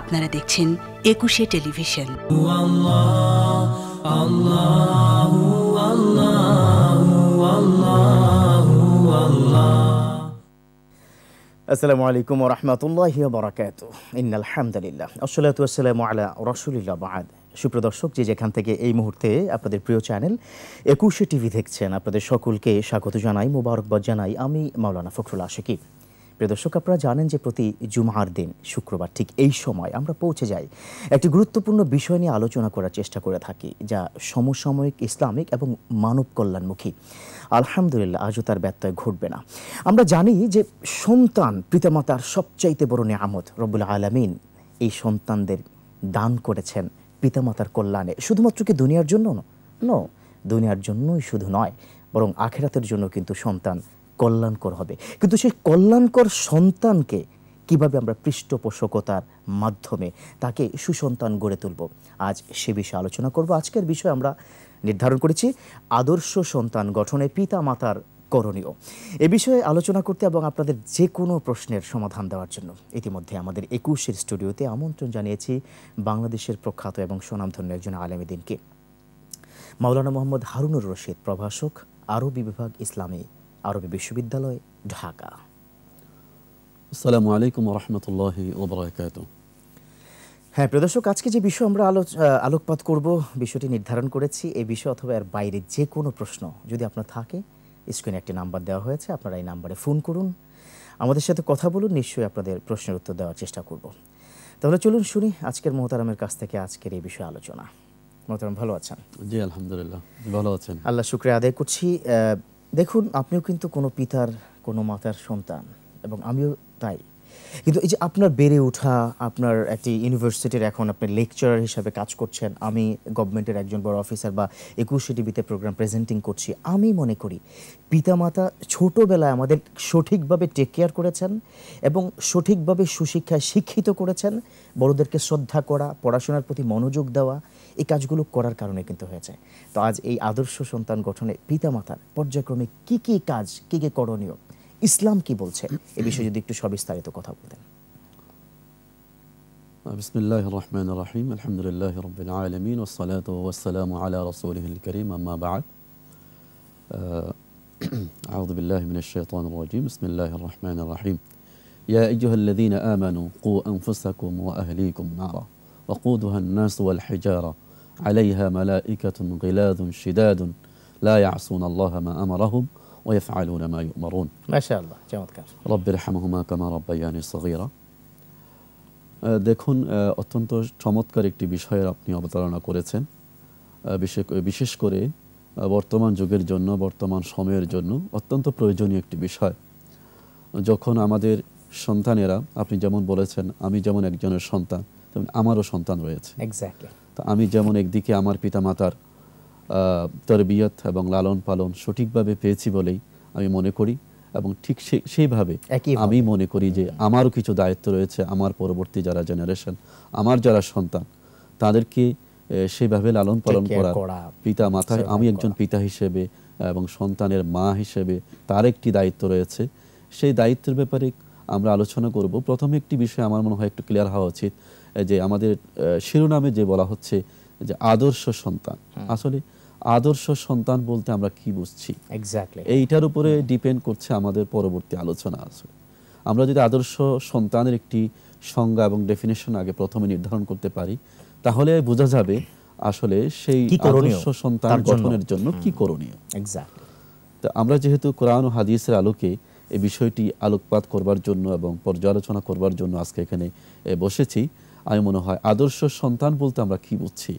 আপনারা দেখছেন একুশে টেলিভিশন আসসালামু আলাইকুম রহমতুল্লাহ বরাকাত ইন্নাল হামদুলিল্লাহ আসসালাতু আসসালামু আলা রসুলিল্লাহ বাদ সুপ্রদর্শক যে যেখান থেকে এই মুহূর্তে আপনাদের প্রিয় চ্যানেল একুশে টিভি দেখছেন আপনাদের সকলকে স্বাগত জানাই মোবারকবাদ জানাই আমি মাওলানা ফখরুল আশিকি দর্শক আপনারা জানেন যে প্রতি জুমার দিন শুক্রবার ঠিক এই সময় আমরা পৌঁছে যাই একটি গুরুত্বপূর্ণ বিষয় নিয়ে আলোচনা করার চেষ্টা করে থাকি যা সমসাময়িক ইসলামিক এবং মানব কল্যাণমুখী আলহামদুলিল্লাহ আজও তার ব্যত্যয় ঘটবে না আমরা জানি যে সন্তান পিতামাতার সবচাইতে বড় নিয়ামত রবুল আলমিন এই সন্তানদের দান করেছেন পিতামাতার কল্যাণে শুধুমাত্র কি দুনিয়ার জন্য ন দুনিয়ার জন্যই শুধু নয় বরং আখেরাতের জন্য কিন্তু সন্তান কল্যাণকর হবে কিন্তু সেই কল্যাণকর সন্তানকে কিভাবে আমরা পৃষ্ঠপোষকতার মাধ্যমে তাকে সুসন্তান গড়ে তুলব আজ সে বিষয়ে আলোচনা করব আজকের বিষয় আমরা নির্ধারণ করেছি আদর্শ সন্তান গঠনে পিতা মাতার করণীয় এ বিষয়ে আলোচনা করতে এবং আপনাদের যে কোনো প্রশ্নের সমাধান দেওয়ার জন্য ইতিমধ্যে আমাদের একুশের স্টুডিওতে আমন্ত্রণ জানিয়েছি বাংলাদেশের প্রখ্যাত এবং স্বনামধন্য একজন আলেমদিনকে মাওলানা মোহাম্মদ হারুনুর রশিদ প্রভাষক আরবি বিভাগ ইসলামী আরবি বিশ্ববিদ্যালয় ঢাকা আসসালামু আলাইকুম রহমতুল্লাহ ওবরাকাত হ্যাঁ প্রদর্শক আজকে যে বিষয় আমরা আলো আলোকপাত করব বিষয়টি নির্ধারণ করেছি এই বিষয় অথবা এর বাইরে যে কোনো প্রশ্ন যদি আপনার থাকে স্ক্রিনে একটি নাম্বার দেওয়া হয়েছে আপনারা এই নাম্বারে ফোন করুন আমাদের সাথে কথা বলুন নিশ্চয়ই আপনাদের প্রশ্নের উত্তর দেওয়ার চেষ্টা করব তাহলে চলুন শুনি আজকের মোহতারামের কাছ থেকে আজকের এই বিষয়ে আলোচনা মোহতারাম ভালো আছেন জি আলহামদুলিল্লাহ ভালো আছেন আল্লাহ শুক্রিয়া আদায় করছি দেখুন আপনিও কিন্তু কোনো পিতার কোনো মাতার সন্তান এবং আমিও তাই কিন্তু এই যে আপনার বেড়ে ওঠা আপনার একটি ইউনিভার্সিটির এখন আপনি লেকচারার হিসাবে কাজ করছেন আমি গভর্নমেন্টের একজন বড় অফিসার বা একুশে টিভিতে প্রোগ্রাম প্রেজেন্টিং করছি আমি মনে করি পিতামাতা ছোটোবেলায় আমাদের সঠিকভাবে টেক কেয়ার করেছেন এবং সঠিকভাবে সুশিক্ষায় শিক্ষিত করেছেন বড়দেরকে শ্রদ্ধা করা পড়াশোনার প্রতি মনোযোগ দেওয়া এই কাজগুলো করার কারণে কিন্তু হয়েছে তো আজ এই আদর্শ সন্তান গঠনে পিতামাতার পর্যায়ক্রমে কি কি কাজ কি কি করণীয় ইসলাম কি বলছে এ বিষয়ে যদি একটু সবিস্তারিত কথা বলতেন بسم الله الرحمن الرحيم الحمد لله رب العالمين والصلاة والسلام على رسوله الكريم أما بعد أعوذ بالله من الشيطان الرجيم بسم الله الرحمن الرحيم يا أيها الذين آمنوا قوا أنفسكم وأهليكم نارا وقودها الناس والحجارة عليها ملائكة غلاذ شداد لا يعصون الله ما أمرهم ويفعلون ما يؤمرون ما شاء الله كار رب رحمهما كما ربياني صغيرة দেখুন অত্যন্ত চমৎকার একটি বিষয়ের আপনি অবতারণা করেছেন বিশেষ করে বর্তমান যুগের জন্য বর্তমান সময়ের জন্য অত্যন্ত প্রয়োজনীয় একটি বিষয় যখন আমাদের সন্তানেরা আপনি যেমন বলেছেন আমি যেমন একজনের সন্তান তেমন আমারও সন্তান রয়েছে এক্স্যাক্টলি তা আমি যেমন একদিকে আমার পিতা মাতার তরবিয়ত এবং লালন পালন সঠিকভাবে পেয়েছি বলেই আমি মনে করি এবং ঠিক সেইভাবে আমি মনে করি যে আমারও কিছু দায়িত্ব রয়েছে আমার পরবর্তী যারা জেনারেশন আমার যারা সন্তান তাদেরকে সেইভাবে লালন পালন করা পিতা মাতা আমি একজন পিতা হিসেবে এবং সন্তানের মা হিসেবে তার একটি দায়িত্ব রয়েছে সেই দায়িত্বের ব্যাপারে আমরা আলোচনা করব প্রথমে একটি বিষয় আমার মনে হয় একটু ক্লিয়ার হওয়া উচিত যে আমাদের শিরোনামে যে বলা হচ্ছে যে আদর্শ সন্তান আসলে আদর্শ সন্তান বলতে আমরা কি বুঝছি এইটার উপরে ডিপেন্ড করছে আমাদের পরবর্তী আলোচনা আসলে আমরা যদি আদর্শ সন্তানের একটি সংজ্ঞা এবং ডেফিনেশন আগে প্রথমে নির্ধারণ করতে পারি তাহলে বোঝা যাবে আসলে সেই আদর্শ সন্তান গঠনের জন্য কি করণীয় তো আমরা যেহেতু কোরআন ও হাদিসের আলোকে এই বিষয়টি আলোকপাত করবার জন্য এবং পর্যালোচনা করবার জন্য আজকে এখানে বসেছি আমি মনে হয় আদর্শ সন্তান বলতে আমরা কি বুঝছি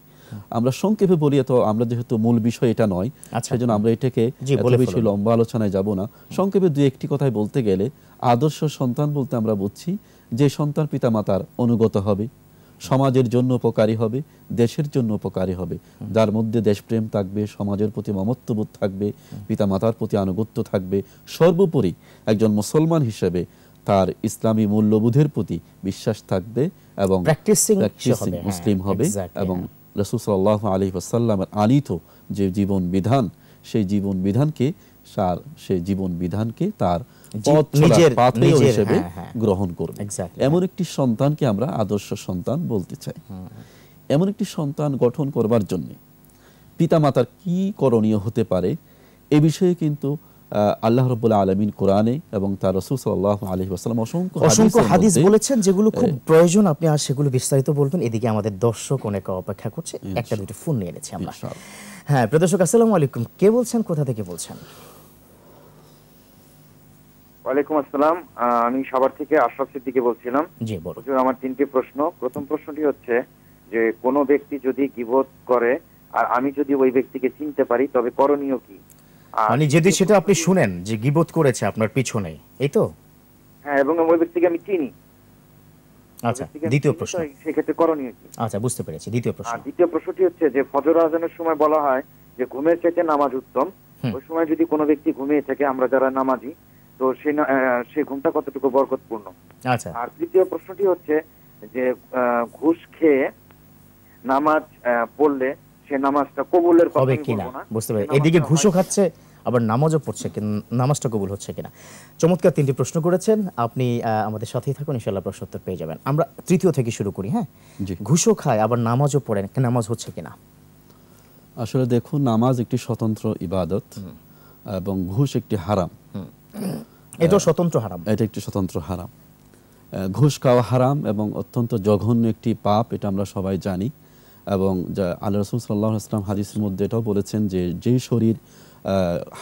আমরা সংক্ষেপে বলি তো আমরা যেহেতু মূল বিষয় এটা নয় আচ্ছা। সেজন্য আমরা এটাকে বেশি লম্বা আলোচনায় যাব না সংক্ষেপে দুই একটি কথায় বলতে গেলে আদর্শ সন্তান বলতে আমরা বুঝছি যে সন্তান পিতামাতার অনুগত হবে সমাজের জন্য উপকারী হবে দেশের জন্য উপকারী হবে যার মধ্যে দেশপ্রেম থাকবে সমাজের প্রতি মমত্ববোধ থাকবে পিতামাতার প্রতি আনুগত্য থাকবে সর্বোপরি একজন মুসলমান হিসেবে তার ইসলামী মূল্যবোধের প্রতি বিশ্বাস থাকবে এবং হ্যাঁ, মুসলিম হবে এবং হ্যাঁ। রসুল সাল্লাহ আলী আসাল্লামের আনিত যে জীবন বিধান সেই জীবন বিধানকে সার সেই জীবন বিধানকে তার হ্যাঁ, গ্রহণ করবে এমন একটি সন্তানকে আমরা আদর্শ সন্তান বলতে চাই এমন একটি সন্তান গঠন করবার জন্য পিতামাতার কি করণীয় হতে পারে এ বিষয়ে কিন্তু আল্লাহ রবুল্লা আলমিন কোরআনে এবং তার রসুল সাল্লাহ আলী আসসালাম অসংখ্য অসংখ্য হাদিস বলেছেন যেগুলো খুব প্রয়োজন আপনি আর সেগুলো বিস্তারিত বলবেন এদিকে আমাদের দর্শক অনেক অপেক্ষা করছে একটা দুটো ফোন নিয়ে এনেছি আমরা হ্যাঁ প্রদর্শক আসসালাম আলাইকুম কে বলছেন কোথা থেকে বলছেন ওয়ালাইকুম আসসালাম আমি সবার থেকে আশরাফ সিদ্দিকে বলছিলাম আমার তিনটি প্রশ্ন প্রথম প্রশ্নটি হচ্ছে যে কোনো ব্যক্তি যদি গিবোধ করে আর আমি যদি ওই ব্যক্তিকে চিনতে পারি তবে করণীয় কি মানে যদি সেটা আপনি শুনেন যে গিবত করেছে আপনার পিছনে এই তো হ্যাঁ এবং ওই ব্যক্তিকে আমি চিনি আচ্ছা দ্বিতীয় প্রশ্ন সেক্ষেত্রে করণীয় কি আচ্ছা বুঝতে পেরেছি দ্বিতীয় প্রশ্ন দ্বিতীয় প্রশ্নটি হচ্ছে যে ফজর আজানের সময় বলা হয় যে ঘুমের চাইতে নামাজ উত্তম ওই সময় যদি কোনো ব্যক্তি ঘুমিয়ে থাকে আমরা যারা নামাজি তো সে সেই ঘুমটা কতটুকু বরকতপূর্ণ আচ্ছা আর তৃতীয় প্রশ্নটি হচ্ছে যে ঘুষ খেয়ে নামাজ পড়লে সে নামাজটা কবুলের হবে কিনা বুঝতে পারি এদিকে খাচ্ছে আবার নামাজও পড়ছে নামাজটা কবুল হচ্ছে কিনা চমৎকার তিনটি প্রশ্ন করেছেন আপনি আমাদের সাথেই থাকুন ইনশাল্লাহ প্রশ্ন উত্তর পেয়ে যাবেন আমরা তৃতীয় থেকে শুরু করি হ্যাঁ খায় আবার নামাজও পড়েন নামাজ হচ্ছে কিনা আসলে দেখুন নামাজ একটি স্বতন্ত্র ইবাদত এবং ঘুষ একটি হারাম এটাও স্বতন্ত্র হারাম এটা একটি স্বতন্ত্র হারাম ঘুষ খাওয়া হারাম এবং অত্যন্ত জঘন্য একটি পাপ এটা আমরা সবাই জানি এবং যা আল্লাহ রসুল সাল্লাহ ইসলাম হাদিসের মধ্যে এটাও বলেছেন যে যেই শরীর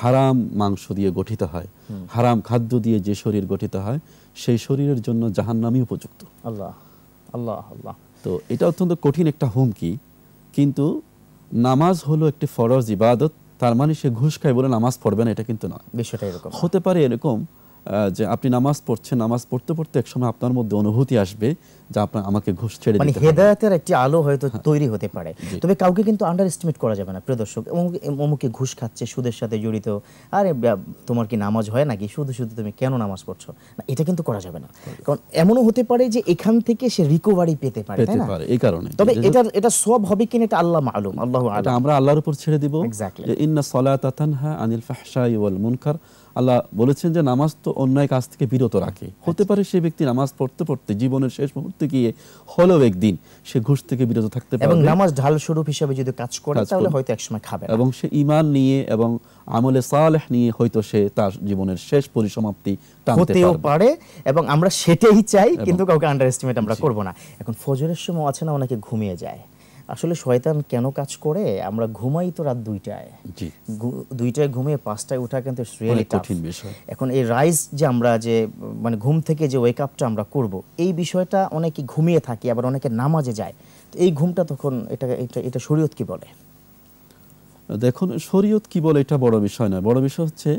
হারাম মাংস দিয়ে গঠিত হয় হারাম খাদ্য দিয়ে যে শরীর গঠিত হয় সেই শরীরের জন্য জাহান নামই উপযুক্ত আল্লাহ আল্লাহ আল্লাহ তো এটা অত্যন্ত কঠিন একটা হুমকি কিন্তু নামাজ হলো একটি ফরজ ইবাদত তার মানে সে ঘুষ খায় বলে নামাজ পড়বে না এটা কিন্তু নয় বিষয়টা এরকম হতে পারে এরকম যে আপনি নামাজ পড়ছেন নামাজ পড়তে পড়তে একসময় আপনার মধ্যে অনুভূতি আসবে যে আপনার আমাকে ঘুষ ছেড়ে মানে হেদায়তের একটি আলো হয়তো হ্যাঁ। তৈরি হতে পারে তবে কাউকে কিন্তু আন্ডার এস্টিমেট করা যাবে না প্রদর্শক অমুকে ঘুষ খাচ্ছে সুদের সাথে জড়িত আরে তোমার কি নামাজ হয় নাকি শুধু শুধু তুমি কেন নামাজ পড়ছো না এটা কিন্তু করা যাবে না কারণ এমনও হতে পারে যে এখান থেকে সে রিকভারি পেতে পারে তাই না এই কারণে তবে এটা এটা সব হবে কিনা এটা আল্লাহ মালুম আল্লাহ আমরা আল্লাহর উপর ছেড়ে দিব এক্স্যাক্টলি ইন্না সলাতাতানহা আনিল ফাহশাই ওয়াল মুনকার আল্লাহ বলেছেন যে নামাজ তো অন্যায় কাজ থেকে বিরত রাখে হতে পারে সে ব্যক্তি নামাজ পড়তে পড়তে জীবনের শেষ মুহূর্তে গিয়ে হলো একদিন সে ঘুষ থেকে বিরত থাকতে পারে এবং নামাজ ঢাল স্বরূপ হিসেবে যদি কাজ করে তাহলে হয়তো একসময় খাবে এবং সে ইমান নিয়ে এবং আমলে সালেহ নিয়ে হয়তো সে তার জীবনের শেষ পরিসমাপ্তি হতেও পারে এবং আমরা সেটাই চাই কিন্তু কাউকে আন্ডার এস্টিমেট আমরা করব না এখন ফজরের সময় আছে না ওনাকে ঘুমিয়ে যায় আসলে শয়তান কেন কাজ করে আমরা ঘুমাই তো রাত দুইটায় দুইটায় ঘুমিয়ে পাঁচটায় ওঠা কিন্তু এখন এই রাইজ যে আমরা যে মানে ঘুম থেকে যে ওয়েক আপটা আমরা করব এই বিষয়টা অনেকে ঘুমিয়ে থাকি আবার অনেকে নামাজে যায় তো এই ঘুমটা তখন এটা এটা এটা শরীয়ত কি বলে দেখুন শরীয়ত কি বলে এটা বড় বিষয় নয় বড় বিষয় হচ্ছে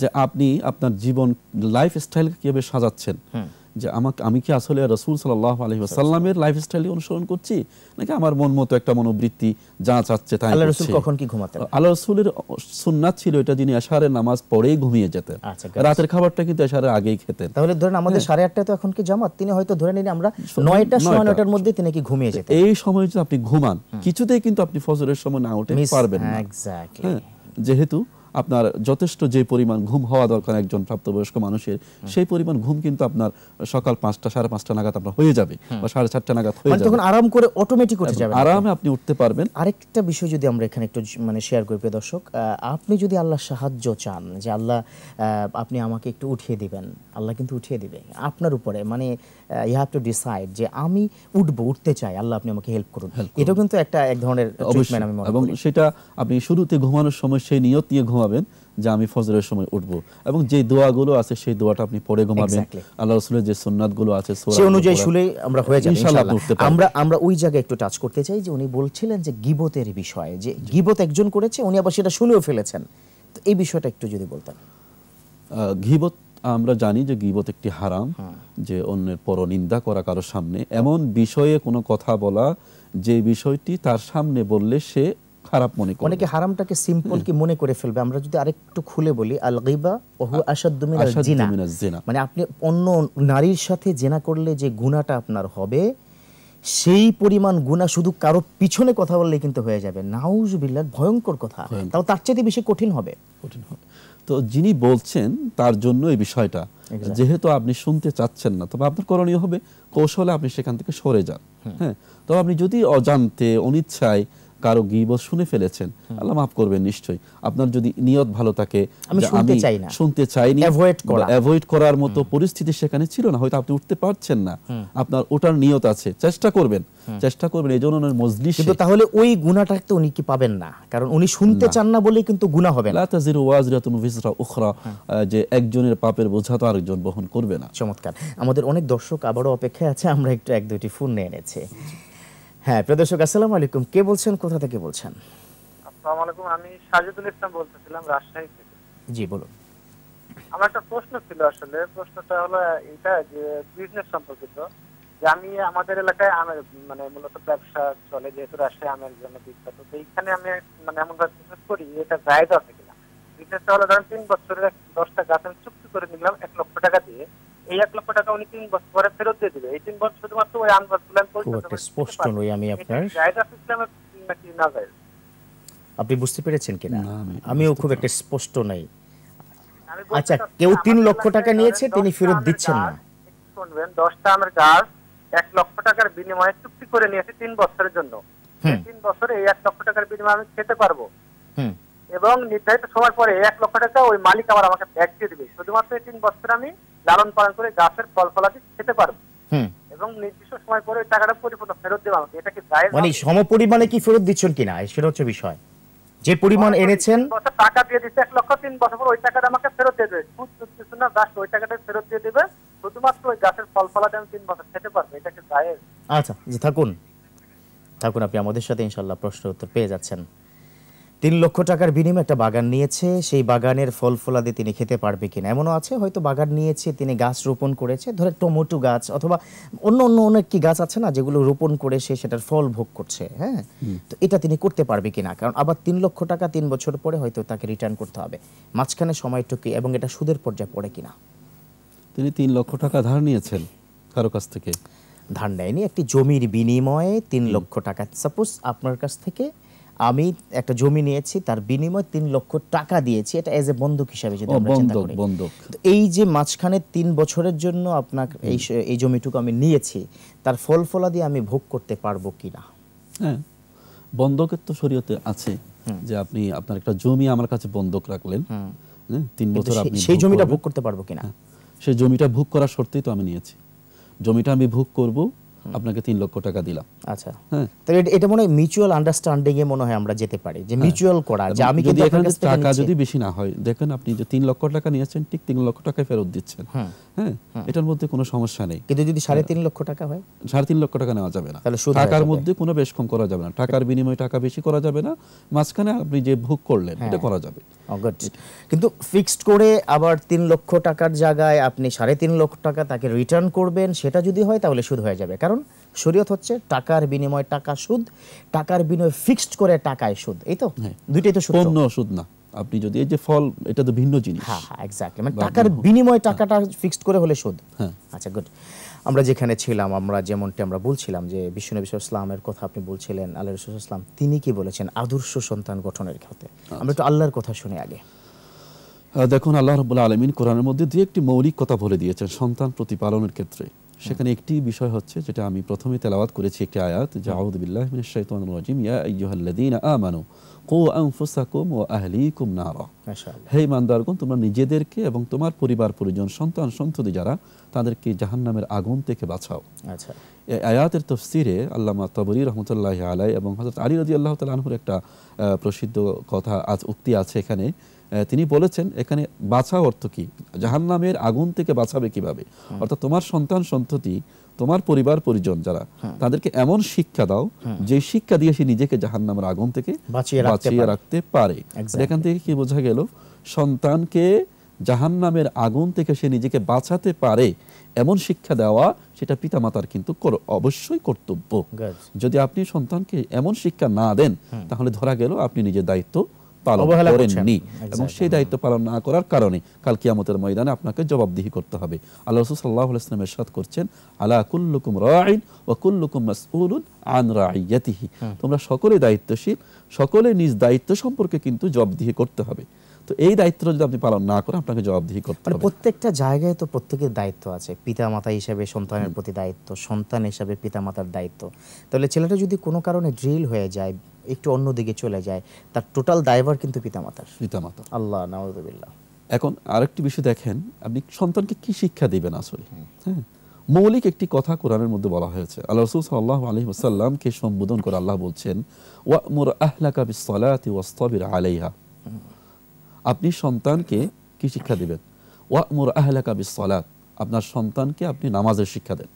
যে আপনি আপনার জীবন লাইফ স্টাইল কীভাবে সাজাচ্ছেন যে আমাকে আমি কি আসলে রসুল সাল্লাহ আলহি আসাল্লামের লাইফস্টাইল অনুসরণ করছি নাকি আমার মন মতো একটা মনোবৃত্তি যা চাচ্ছে তাই কখন কি ঘুমাতেন আল্লাহ রসুলের সুন্নাত ছিল এটা যিনি এশারের নামাজ পরেই ঘুমিয়ে যেতেন আচ্ছা, রাতের খাবারটা কিন্তু এশারের আগেই খেতেন তাহলে ধরেন আমাদের হ্যাঁ। সাড়ে আটটা তো এখন কি জামাত তিনি হয়তো ধরে নিন আমরা নয়টা সময় নয়টার মধ্যে তিনি কি ঘুমিয়ে যেতেন এই সময় যদি আপনি ঘুমান কিছুতেই কিন্তু আপনি ফজরের সময় না উঠে পারবেন না হ্যাঁ, হ্যাঁ, যেহেতু আপনার যথেষ্ট যে পরিমাণ ঘুম হওয়া দরকার একজন প্রাপ্তবয়স্ক মানুষের সেই পরিমাণ ঘুম কিন্তু আপনার সকাল পাঁচটা সাড়ে পাঁচটা নাগাদ আপনার হয়ে যাবে বা সাড়ে চারটা নাগাদ হয়ে মানে যাবে তখন আরাম করে অটোমেটিক উঠে যাবে আরামে আপনি উঠতে পারবেন আরেকটা বিষয় যদি আমরা এখানে একটু মানে শেয়ার করি প্রিয় দর্শক আপনি যদি আল্লাহ সাহায্য চান যে আল্লাহ আপনি আমাকে একটু উঠিয়ে দিবেন আল্লাহ কিন্তু উঠিয়ে দিবে আপনার উপরে মানে ইউ হ্যাভ টু ডিসাইড যে আমি উঠবো উঠতে চাই আল্লাহ আপনি আমাকে হেল্প করুন এটা কিন্তু একটা এক ধরনের ট্রিটমেন্ট এবং সেটা আপনি শুরুতে ঘুমানোর সময় সেই নিয়ত নিয়ে ঘুমান ঘুমাবেন যে আমি ফজরের সময় উঠব এবং যে দোয়াগুলো আছে সেই দোয়াটা আপনি পরে ঘুমাবেন আল্লাহ রসুলের যে সুন্নাতগুলো আছে সেই অনুযায়ী শুলে আমরা হয়ে যাব ইনশাআল্লাহ আমরা আমরা ওই জায়গায় একটু টাচ করতে চাই যে উনি বলছিলেন যে গিবতের বিষয়ে যে গিবত একজন করেছে উনি আবার সেটা শুনেও ফেলেছেন তো এই বিষয়টা একটু যদি বলতেন গিবত আমরা জানি যে গিবত একটি হারাম হ্যাঁ। যে অন্যের পর নিন্দা করা কারোর সামনে এমন বিষয়ে কোনো কথা বলা যে বিষয়টি তার সামনে বললে সে খারাপ মনে অনেকে হারামটাকে সিম্পল কি মনে করে ফেলবে আমরা যদি আরেকটু খুলে বলি আল গিবা ওহু মিনাল জিনা মানে আপনি অন্য নারীর সাথে জেনা করলে যে আপনার হবে সেই পরিমাণ গুণা শুধু কারো পিছনে কথা বললে কিন্তু হয়ে যাবে ভয়ঙ্কর কথা তাও তার চাইতে বেশি কঠিন হবে কঠিন হবে তো যিনি বলছেন তার জন্য এই বিষয়টা যেহেতু আপনি শুনতে চাচ্ছেন না তবে আপনার করণীয় হবে কৌশলে আপনি সেখান থেকে সরে যান হ্যাঁ তবে আপনি যদি অজান্তে অনিচ্ছায় কারো গিব শুনে ফেলেছেন আল্লাহ মাফ করবেন নিশ্চয়ই আপনার যদি নিয়ত ভালো থাকে আমি শুনতে চাইনি অ্যাভয়েড করার মতো পরিস্থিতি সেখানে ছিল না হয়তো আপনি উঠতে পারছেন না আপনার ওটার নিয়ত আছে চেষ্টা করবেন চেষ্টা করবেন এই জন্য মজলিস কিন্তু তাহলে ওই গুণাটা তো উনি কি পাবেন না কারণ উনি শুনতে চান না বলে কিন্তু গুণা হবে না তাজিরু ওয়াজরাতুন বিজরা উখরা যে একজনের পাপের বোঝা তো আরেকজন বহন করবে না চমৎকার আমাদের অনেক দর্শক আবারও অপেক্ষায় আছে আমরা একটু এক দুটি ফোন নিয়ে এনেছি হ্যাঁ প্রিয় দর্শক আসসালামু আলাইকুম কে বলছেন কোথা থেকে বলছেন আসসালামু আলাইকুম আমি সাজিদুল ইসলাম বলতেছিলাম রাজশাহী থেকে জি বলুন আমার একটা প্রশ্ন ছিল আসলে প্রশ্নটা হলো এটা যে বিজনেস সম্পর্কিত যে আমি আমাদের এলাকায় আমের মানে মূলত ব্যবসা চলে যেহেতু রাজশাহী আমের জন্য বিখ্যাত তো এইখানে আমি মানে এমন ভাবে বিজনেস করি এটা জায়গা আছে কিনা বিজনেসটা হলো ধরেন তিন বছরের দশটা গাছ আমি চুক্তি করে নিলাম এক লক্ষ টাকা দিয়ে এই এক লক্ষ টাকা উনি তিন বছর ফেরত এই তিন শুধুমাত্র মানে আপনি বুঝতে পেরেছেন কিনা আমিও খুব একটা স্পষ্ট নাই আচ্ছা কেউ তিন লক্ষ টাকা নিয়েছে তিনি ফেরত দিচ্ছেন না শুনবেন দশটা আমের গাছ এক লক্ষ টাকার বিনিময়ে চুক্তি করে নিয়েছে তিন বছরের জন্য তিন বছরে এই এক লক্ষ টাকার বিনিময়ে আমি খেতে পারবো এবং নির্ধারিত সময় পরে এক লক্ষ টাকা ওই মালিক আবার আমাকে ব্যাগ দিয়ে দেবে শুধুমাত্র এই তিন বছর আমি লালন পালন করে গাছের ফল ফলাদি খেতে পারবো এবং নির্দিষ্ট সময় পরে টাকাটা পরিপূর্ণ ফেরত আমাকে এটা কি মানে সমপরিমাণে কি ফেরত দিচ্ছেন কিনা সেটা হচ্ছে বিষয় যে পরিমাণ এনেছেন টাকা দিয়ে দিচ্ছে এক লক্ষ তিন বছর পর ওই টাকাটা আমাকে ফেরত দিয়ে দেবে সুদ কিছু না গাছ ওই টাকাটা ফেরত দিয়ে দেবে শুধুমাত্র ওই গাছের ফল আমি তিন বছর খেতে পারবো এটা কি আচ্ছা থাকুন থাকুন আপনি আমাদের সাথে ইনশাল্লাহ প্রশ্ন উত্তর পেয়ে যাচ্ছেন তিন লক্ষ টাকার বিনিময়ে একটা বাগান নিয়েছে সেই বাগানের ফল ফলাদি তিনি খেতে পারবে কিনা এমনও আছে হয়তো বাগান নিয়েছে তিনি গাছ রোপণ করেছে ধরে টমেটো গাছ অথবা অন্য অন্য অনেক কি গাছ আছে না যেগুলো রোপণ করে সে সেটার ফল ভোগ করছে হ্যাঁ তো এটা তিনি করতে পারবে কিনা কারণ আবার তিন লক্ষ টাকা তিন বছর পরে হয়তো তাকে রিটার্ন করতে হবে মাঝখানে সময়টুকু এবং এটা সুদের পর্যায়ে পড়ে কিনা তিনি তিন লক্ষ টাকা ধার নিয়েছেন কারো কাছ থেকে ধার নেয়নি একটি জমির বিনিময়ে তিন লক্ষ টাকা সাপোজ আপনার কাছ থেকে আমি একটা জমি নিয়েছি তার বিনিময়ে তিন লক্ষ টাকা দিয়েছি এটা এজ এ বন্ধক হিসাবে যদি আমরা চিন্তা বন্ধক এই যে মাঝখানে তিন বছরের জন্য আপনার এই এই জমিটুকু আমি নিয়েছি তার ফল ফলা দিয়ে আমি ভোগ করতে পারবো কিনা হ্যাঁ বন্ধকের তো শরীয়তে আছে যে আপনি আপনার একটা জমি আমার কাছে বন্ধক রাখলেন হ্যাঁ, তিন বছর আপনি সেই জমিটা ভোগ করতে পারবো কিনা হ্যাঁ, সেই জমিটা ভোগ করার শর্তেই তো আমি নিয়েছি জমিটা আমি ভোগ করব আপনাকে তিন লক্ষ টাকা দিলাম আচ্ছা হ্যাঁ এটা মনে হয় মিউচুয়াল আন্ডারস্ট্যান্ডিং এ মনে হয় আমরা যেতে পারি যে মিউচুয়াল হ্যাঁ। করা যে আমি কিন্তু এখানে টাকা যদি বেশি না হয় দেখেন আপনি যে তিন লক্ষ টাকা নিয়েছেন ঠিক তিন লক্ষ টাকায় ফেরত দিচ্ছেন হ্যাঁ এটার মধ্যে কোনো সমস্যা নেই কিন্তু যদি সাড়ে হ্যাঁ। তিন লক্ষ টাকা হয় সাড়ে তিন লক্ষ টাকা নেওয়া যাবে না তাহলে টাকার মধ্যে কোনো বেশ কম করা যাবে না টাকার বিনিময়ে টাকা বেশি করা যাবে না মাঝখানে আপনি যে ভোগ করলেন এটা হ্যাঁ। করা যাবে oh, কিন্তু ফিক্সড করে আবার তিন লক্ষ টাকার জায়গায় আপনি সাড়ে তিন লক্ষ টাকা তাকে রিটার্ন করবেন সেটা যদি হয় তাহলে সুদ হয়ে যাবে কারণ শরীয়ত হচ্ছে টাকার বিনিময় টাকা সুদ টাকার বিনিময় ফিক্সড করে টাকায় সুদ এই তো হ্যাঁ। দুইটাই তো সুদ পণ্য সুদ না আপনি যদি এই যে ফল এটা তো ভিন্ন জিনিস হ্যাঁ হ্যাঁ এক্স্যাক্টলি মানে টাকার বিনিময় হ্যাঁ। টাকাটা ফিক্সড করে হলে সুদ হ্যাঁ আচ্ছা গুড আমরা যেখানে ছিলাম আমরা যেমনটি আমরা বলছিলাম যে বিশ্বনবী ইসলামের কথা আপনি বলছিলেন আল্লাহ রসুল ইসলাম তিনি কি বলেছেন আদর্শ সন্তান গঠনের ক্ষেত্রে আমরা আচ্ছা। একটু আল্লাহর কথা শুনে আগে দেখুন আল্লাহ রবুল্লা আলমিন কোরআনের মধ্যে দু একটি মৌলিক কথা বলে দিয়েছেন সন্তান প্রতিপালনের ক্ষেত্রে সেখানে একটি বিষয় হচ্ছে যেটা আমি প্রথমে তেলাওয়াত করেছি একটি আয়াত যে হ্যাঁ। বিল্লাহ মিনাশ শাইতানির ইয়া আইয়ুহাল্লাযীনা আমানু কু আনফুসাকুম ওয়া আহলিকুম নারা হে ইমানদারগণ তোমরা নিজেদেরকে এবং তোমার পরিবার পরিজন সন্তান সন্ততি যারা তাদেরকে জাহান্নামের আগুন থেকে বাঁচাও আচ্ছা এই আয়াতের তফসিরে আল্লামা তবরি রহমতুল্লাহ আলাই এবং হযরত আলী রাদিয়াল্লাহু তাআলা আনহুর একটা প্রসিদ্ধ কথা আজ উক্তি আছে এখানে তিনি বলেছেন এখানে বাছা অর্থ কি জাহান নামের আগুন থেকে বাঁচাবে কিভাবে অর্থাৎ তোমার সন্তান সন্ততি তোমার পরিবার পরিজন যারা হ্যাঁ। তাদেরকে এমন শিক্ষা দাও হ্যাঁ। যে শিক্ষা দিয়ে সে নিজেকে জাহান নামের আগুন থেকে বাঁচিয়ে রাখতে পারে এখান থেকে কি বোঝা গেল সন্তানকে জাহান নামের আগুন থেকে সে নিজেকে বাঁচাতে পারে এমন শিক্ষা দেওয়া সেটা পিতামাতার কিন্তু অবশ্যই কর্তব্য যদি আপনি সন্তানকে এমন শিক্ষা না দেন তাহলে ধরা গেল আপনি নিজের দায়িত্ব আপনাকে জবাবদিহি করতে হবে আল্লাহ করছেন আলা হ্যাঁ। তোমরা সকলে দায়িত্বশীল সকলে নিজ দায়িত্ব সম্পর্কে কিন্তু জবাবদিহি করতে হবে তো এই দায়িত্ব যদি আপনি পালন না করেন আপনাকে জবাবদিহি করতে মানে হবে প্রত্যেকটা জায়গায় তো প্রত্যেকের দায়িত্ব আছে পিতা মাতা হিসাবে সন্তানের প্রতি দায়িত্ব সন্তান হিসাবে পিতা মাতার দায়িত্ব তাহলে ছেলেটা যদি কোনো কারণে ড্রিল হয়ে যায় একটু অন্য দিকে চলে যায় তার টোটাল দায়ভার কিন্তু পিতামাতার পিতামাতা আল্লাহ নওয়াজবিল্লা এখন আরেকটি বিষয় দেখেন আপনি সন্তানকে কি শিক্ষা দিবেন আসলে হ্যাঁ মৌলিক একটি কথা কোরআনের মধ্যে বলা হয়েছে আল্লাহ রসুল সাল্লাহ আলহি আসাল্লামকে সম্বোধন করে আল্লাহ বলছেন ওয়া মুর আহলাকা বিস বিসলাতি ওয়াস্তবির আলাইহা আপনি সন্তানকে কি শিক্ষা দিবেন ওয়া মুর আহলাকা বিস সালাত আপনার সন্তানকে আপনি নামাজের শিক্ষা দেন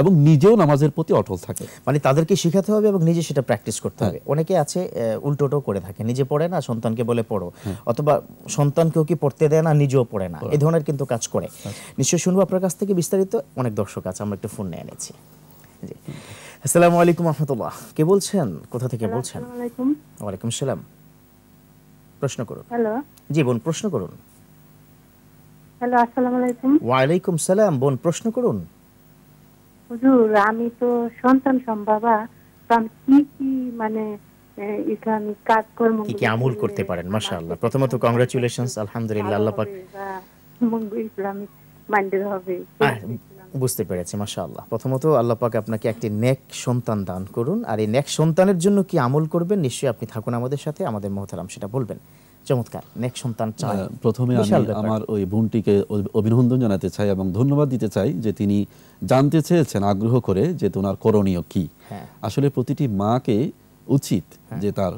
এবং নিজেও নামাজের প্রতি অটল থাকে মানে তাদেরকে শেখাতে হবে এবং নিজে সেটা প্র্যাকটিস করতে হ্যাঁ। হবে অনেকে আছে উল্টোটো করে থাকে নিজে পড়ে না সন্তানকে বলে পড়ো হ্যাঁ। অথবা সন্তানকেও কি পড়তে দেয় না নিজেও পড়ে না এই ধরনের কিন্তু কাজ করে আচ্ছা। নিশ্চয়ই শুনবো আপনার কাছ থেকে বিস্তারিত অনেক দর্শক আছে আমরা একটু ফোন নিয়ে এনেছি আসসালামু আলাইকুম রহমতুল্লাহ কে বলছেন কোথা থেকে বলছেন ওয়ালাইকুম সালাম প্রশ্ন করুন হ্যালো জি বোন প্রশ্ন করুন হ্যালো আসসালামু আলাইকুম ওয়া আলাইকুম সালাম বোন প্রশ্ন করুন হুজুর আমি তো সন্তান সম্ভাবা তো আমি কি কি মানে ইসলামিক কাজকর্ম কি আমল করতে পারেন মাশাআল্লাহ প্রথমত কংগ্রাচুলেশনস আলহামদুলিল্লাহ আল্লাহ পাক ইসলামিক মাইন্ডেড হবে বুঝতে পেরেছি মাশাআল্লাহ প্রথমত আল্লাহ পাক আপনাকে একটি নেক সন্তান দান করুন আর এই নেক সন্তানের জন্য কি আমল করবেন নিশ্চয়ই আপনি থাকুন আমাদের সাথে আমাদের মহতারাম সেটা বলবেন চমৎকার নেক সন্তান চায় প্রথমে আমি আমার ওই বোনটিকে অভিনন্দন জানাতে চাই এবং ধন্যবাদ দিতে চাই যে তিনি জানতে চেয়েছেন আগ্রহ করে যে তোনার করণীয় কি হ্যাঁ। আসলে প্রতিটি মাকে উচিত হ্যাঁ। যে তার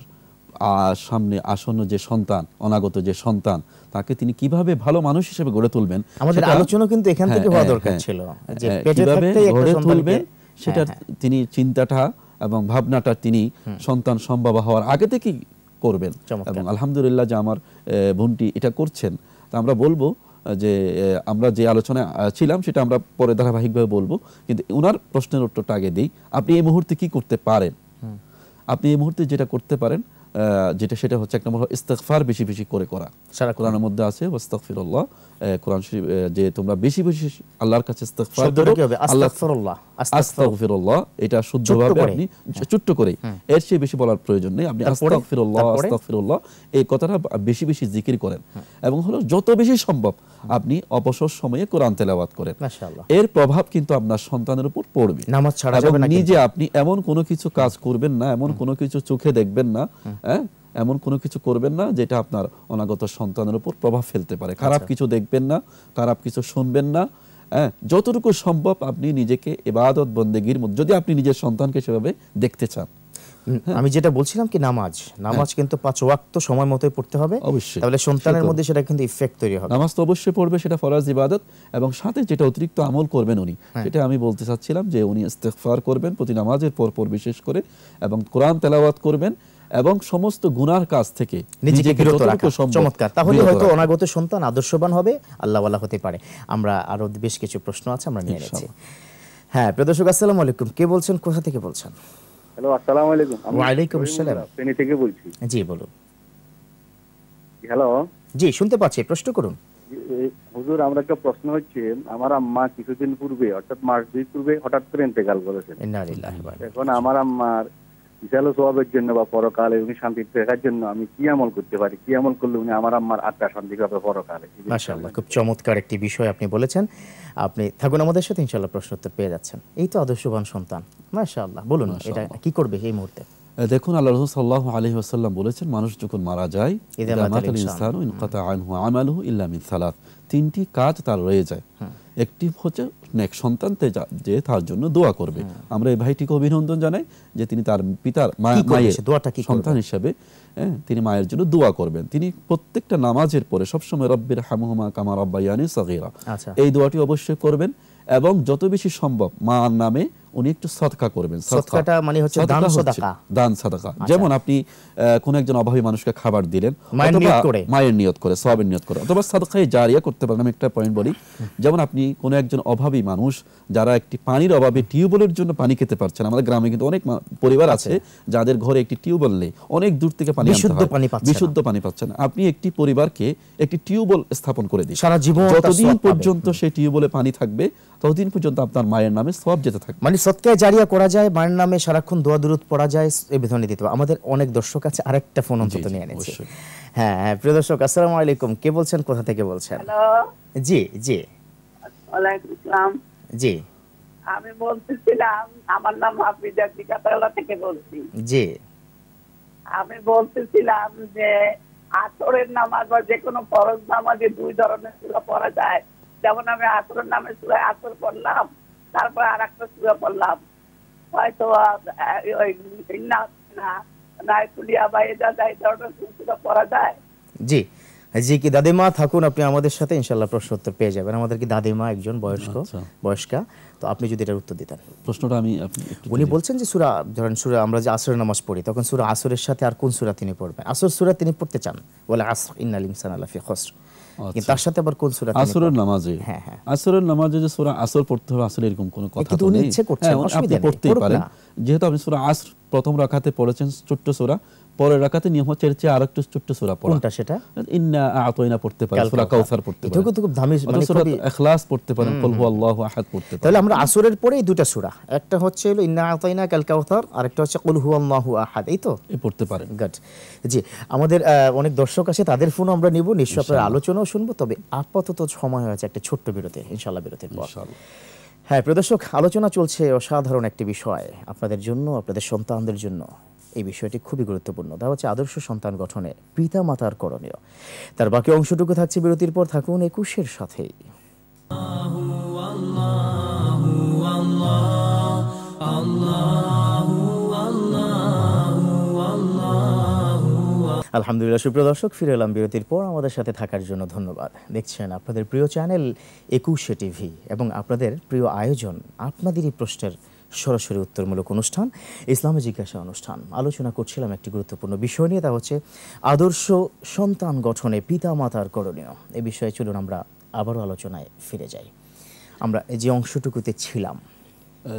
সামনে আসন্ন যে সন্তান অনাগত যে সন্তান তাকে তিনি কিভাবে ভালো মানুষ হিসেবে গড়ে তুলবেন আমাদের আলোচনা কিন্তু এখান হ্যাঁ, থেকে হওয়া দরকার ছিল যে পেটে থাকতেই গড়ে তুলবেন সেটা তিনি চিন্তাটা এবং ভাবনাটা তিনি সন্তান সম্ভব হওয়ার আগে থেকেই করবেন এবং আলহামদুলিল্লাহ যে আমার বোনটি এটা করছেন তা আমরা বলবো যে আমরা যে আলোচনায় ছিলাম সেটা আমরা পরে ধারাবাহিকভাবে বলবো কিন্তু ওনার প্রশ্নের উত্তরটা আগে দিই আপনি এই মুহূর্তে কি করতে পারেন আপনি এই মুহূর্তে যেটা করতে পারেন যেটা সেটা হচ্ছে এক নম্বর ইস্তফার বেশি বেশি করে করা সারা কোরআনের মধ্যে আছে ওয়াস্তাগফিরুল্লাহ কোরআন শরীফ যে তোমরা বেশি বেশি আল্লাহর কাছে ইস্তেকফার করো আল্লাহ আস্তাগফিরুল্লাহ এটা শুদ্ধভাবে আপনি হ্যাঁ। করে এর চেয়ে বেশি বলার প্রয়োজন নেই আপনি আস্তাগফিরুল্লাহ আস্তাগফিরুল্লাহ এই কথাটা বেশি বেশি জিকির করেন এবং হলো যত বেশি সম্ভব আপনি অবসর সময়ে কোরআন তেলাওয়াত করেন এর প্রভাব কিন্তু আপনার সন্তানের উপর পড়বে নামাজ ছাড়া যাবে না নিজে আপনি এমন কোনো কিছু কাজ করবেন না এমন কোনো কিছু চোখে দেখবেন না হ্যাঁ এমন কোনো কিছু করবেন না যেটা আপনার অনাগত সন্তানের উপর প্রভাব ফেলতে পারে আচ্ছা। খারাপ কিছু দেখবেন না খারাপ কিছু শুনবেন না হ্যাঁ যতটুকু সম্ভব আপনি নিজেকে এবাদত বন্দেগীর মধ্যে যদি আপনি নিজের সন্তানকে সেভাবে দেখতে চান হ্যাঁ। আমি যেটা বলছিলাম কি নামাজ নামাজ হ্যাঁ। কিন্তু পাঁচ ওয়াক্ত সময় মতো পড়তে হবে অবশ্যই তাহলে সন্তানের মধ্যে সেটা কিন্তু ইফেক্ট তৈরি হবে নামাজ তো অবশ্যই পড়বে সেটা ফরাজ ইবাদত এবং সাথে যেটা অতিরিক্ত আমল করবেন উনি হ্যাঁ। সেটা আমি বলতে চাচ্ছিলাম যে উনি ইস্তেগফার করবেন প্রতি নামাজের পর পর বিশেষ করে এবং কোরআন তেলাওয়াত করবেন এবং সমস্ত গুনার কাজ থেকে নিজেকে বিরত রাখা চমৎকার তাহলে হয়তো অনাগত সন্তান আদর্শবান হবে আল্লাহওয়ালা হতে পারে আমরা আরো বেশ কিছু প্রশ্ন আছে আমরা নিয়ে নিচ্ছি হ্যাঁ প্রদর্শক আসসালামু আলাইকুম কে বলছেন কোথা থেকে বলছেন হ্যালো আসসালামু আলাইকুম ওয়া আলাইকুম আসসালাম ফেনী থেকে বলছি জি বলুন হ্যালো জি শুনতে পাচ্ছি প্রশ্ন করুন হুজুর আমার একটা প্রশ্ন হচ্ছে আমার আম্মা কিছুদিন পূর্বে অর্থাৎ মাস দুই পূর্বে হঠাৎ করে ইন্তেকাল করেছেন এখন আমার আম্মার জন্য বা পরকালে উনি শান্তি দেখার জন্য আমি কি আমল করতে পারি কি আমল করলে উনি আমার আম্মার আত্মা শান্তি পাবে পরকালে মাশাআল্লাহ খুব চমৎকার একটি বিষয় আপনি বলেছেন আপনি থাকুন আমাদের সাথে ইনশাআল্লাহ প্রশ্ন উত্তর পেয়ে যাচ্ছেন এই তো আদর্শবান সন্তান মাশাআল্লাহ বলুন এটা কি করবে এই মুহূর্তে দেখুন আল্লাহ রসুল বলেছেন মানুষ যখন মারা যায় ইনকাতা আনহু ইল্লা মিন সালাত তিনটি কাজ তার রয়ে যায় একটি হচ্ছে নেক সন্তান যে তার জন্য দোয়া করবে হ্যাঁ। আমরা এই ভাইটিকে অভিনন্দন জানাই যে তিনি তার পিতার সন্তান হিসাবে হ্যাঁ, তিনি মায়ের জন্য দোয়া করবেন তিনি প্রত্যেকটা নামাজের পরে সবসময় রব্বির হামুহমা কামা রব্বাইয়ানি সাকিরা আচ্ছা। এই দোয়াটি অবশ্যই করবেন এবং যত বেশি সম্ভব মার নামে উনি একটু সৎকা করবেন সৎকাটা মানে হচ্ছে দান সাদাকা দান সাদাকা আচ্ছা। যেমন আপনি কোন একজন অভাবী মানুষকে খাবার দিলেন অথবা মায়ের নিয়ত করে সওয়াবের নিয়ত করে অথবা সাদকায়ে জারিয়া করতে পারেন আমি একটা পয়েন্ট বলি যেমন আপনি কোন একজন অভাবী মানুষ যারা একটি পানির অভাবে টিউবওয়েলের জন্য পানি খেতে পারছেন আমাদের গ্রামে কিন্তু অনেক পরিবার আচ্ছা। আছে যাদের ঘরে একটি টিউবওয়েল নেই অনেক দূর থেকে পানি বিশুদ্ধ পানি পাচ্ছেন বিশুদ্ধ পানি পাচ্ছেন আপনি একটি পরিবারকে একটি টিউবওয়েল স্থাপন করে দিন সারা জীবন যতদিন পর্যন্ত সেই টিউবওয়েলে পানি থাকবে ততদিন পর্যন্ত আপনার মায়ের নামে সব যেতে থাকবে মানে সৎকায় জারিয়া করা যায় মায়ের নামে সারাক্ষণ দোয়া দূরত পড়া যায় এই বিধানে দিতে আমাদের অনেক দর্শক আছে আরেকটা ফোন অন্তত নিয়ে এনেছে হ্যাঁ হ্যাঁ প্রিয় দর্শক আসসালামু আলাইকুম কে বলছেন কোথা থেকে বলছেন জি জি জি আমি বলতেছিলাম আমার নাম হাফিজা জিকাতলা থেকে বলছি জি আমি বলতেছিলাম যে আসরের নামাজ বা যে কোনো ফরজ নামাজে দুই ধরনের সূরা পড়া যায় যেমন আমি আসরের নামে সূরা আসর পড়লাম তারপর আর একটা সুরা পড়লাম হয়তো জি জি কি দাদিমা থাকুন আপনি আমাদের সাথে ইনশাল্লাহ প্রশ্ন উত্তর পেয়ে যাবেন আমাদের কি দাদিমা একজন বয়স্ক আচ্ছা। বয়স্কা তো আপনি যদি এটার উত্তর দিতেন প্রশ্নটা আমি উনি বলছেন যে সুরা ধরেন সুরা আমরা যে আসরের নামাজ পড়ি তখন সুরা আসরের সাথে আর কোন সুরা তিনি পড়বেন আসর সুরা তিনি পড়তে চান বলে আসর ইন্নাল ইনসান আচ্ছা। তার সাথে হ্যাঁ, হ্যাঁ। পড়তে হবে আসলে এরকম কোনো কথা হ্যাঁ, পারেন যেহেতু আপনি সূরা আসর প্রথম রাখাতে পড়েছেন ছোট্ট সোরা পরের রাকাতে নিয়ম হচ্ছে এর চেয়ে আরেকটু ছোট্ট সূরা পড়া কোনটা সেটা ইন্না পড়তে পারেন সূরা কাউসার পড়তে পারেন এটা খুব দামি মানে সূরা ইখলাস পড়তে পারেন কুল আল্লাহু আহাদ পড়তে পারেন তাহলে আমরা আসরের পরেই সূরা একটা হচ্ছে হলো ইন্না কাল কাউসার আরেকটা হচ্ছে কুল আল্লাহু আহাদ এই তো পড়তে পারেন গুড জি আমাদের অনেক দর্শক আছে তাদের ফোন আমরা নিব নিশ্চয় আপনার আলোচনাও শুনবো তবে আপাতত সময় হয়েছে একটা ছোট্ট বিরতি ইনশাআল্লাহ বিরতির পর হ্যাঁ প্রদর্শক আলোচনা চলছে অসাধারণ একটি বিষয় আপনাদের জন্য আপনাদের সন্তানদের জন্য এই বিষয়টি খুবই গুরুত্বপূর্ণ তা হচ্ছে আদর্শ সন্তান গঠনে পিতা মাতার করণীয় তার বাকি অংশটুকু থাকছে বিরতির পর থাকুন একুশের সাথেই আলহামদুলিল্লাহ সুপ্রিয় দর্শক ফিরে এলাম বিরতির পর আমাদের সাথে থাকার জন্য ধন্যবাদ দেখছেন আপনাদের প্রিয় চ্যানেল একুশে টিভি এবং আপনাদের প্রিয় আয়োজন আপনাদেরই প্রশ্নের সরাসরি উত্তরমূলক অনুষ্ঠান ইসলামী জিজ্ঞাসা অনুষ্ঠান আলোচনা করছিলাম একটি গুরুত্বপূর্ণ বিষয় নিয়ে তা হচ্ছে আদর্শ সন্তান গঠনে পিতা মাতার করণীয় এ বিষয়ে চলুন আমরা আবারও আলোচনায় ফিরে যাই আমরা যে অংশটুকুতে ছিলাম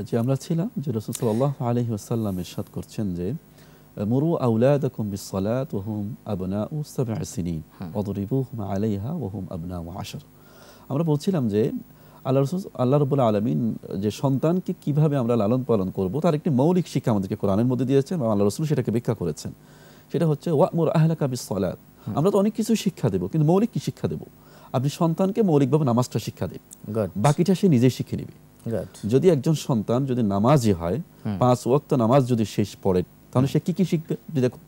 যে আমরা ছিলাম যে রসুল্লাহ আলহি ইসাদ করছেন যে মুরু আউলাদাকুম বিসসালাত ওয়া হুম আবনাউ সাবআ সিনিন হ্যাঁ। ওয়াদরিবুহুম আলাইহা আমরা বলছিলাম যে আল্লাহ রসুল আল্লাহ রবুল্লা আলমিন যে সন্তানকে কিভাবে আমরা লালন পালন করব তার একটি মৌলিক শিক্ষা আমাদেরকে কোরআনের মধ্যে দিয়েছেন এবং আল্লাহ রসুল সেটাকে ব্যাখ্যা করেছেন সেটা হচ্ছে ওয়াকমুর আহলা কাবিস সলাদ আমরা তো অনেক কিছু শিক্ষা দেবো কিন্তু মৌলিক কি শিক্ষা দেবো আপনি সন্তানকে মৌলিকভাবে নামাজটা শিক্ষা দিন বাকিটা সে নিজেই শিখে নেবে যদি একজন সন্তান যদি নামাজই হয় পাঁচ ওয়াক্ত নামাজ যদি শেষ পড়ে তাহলে সে কি কি শিখবে দেখো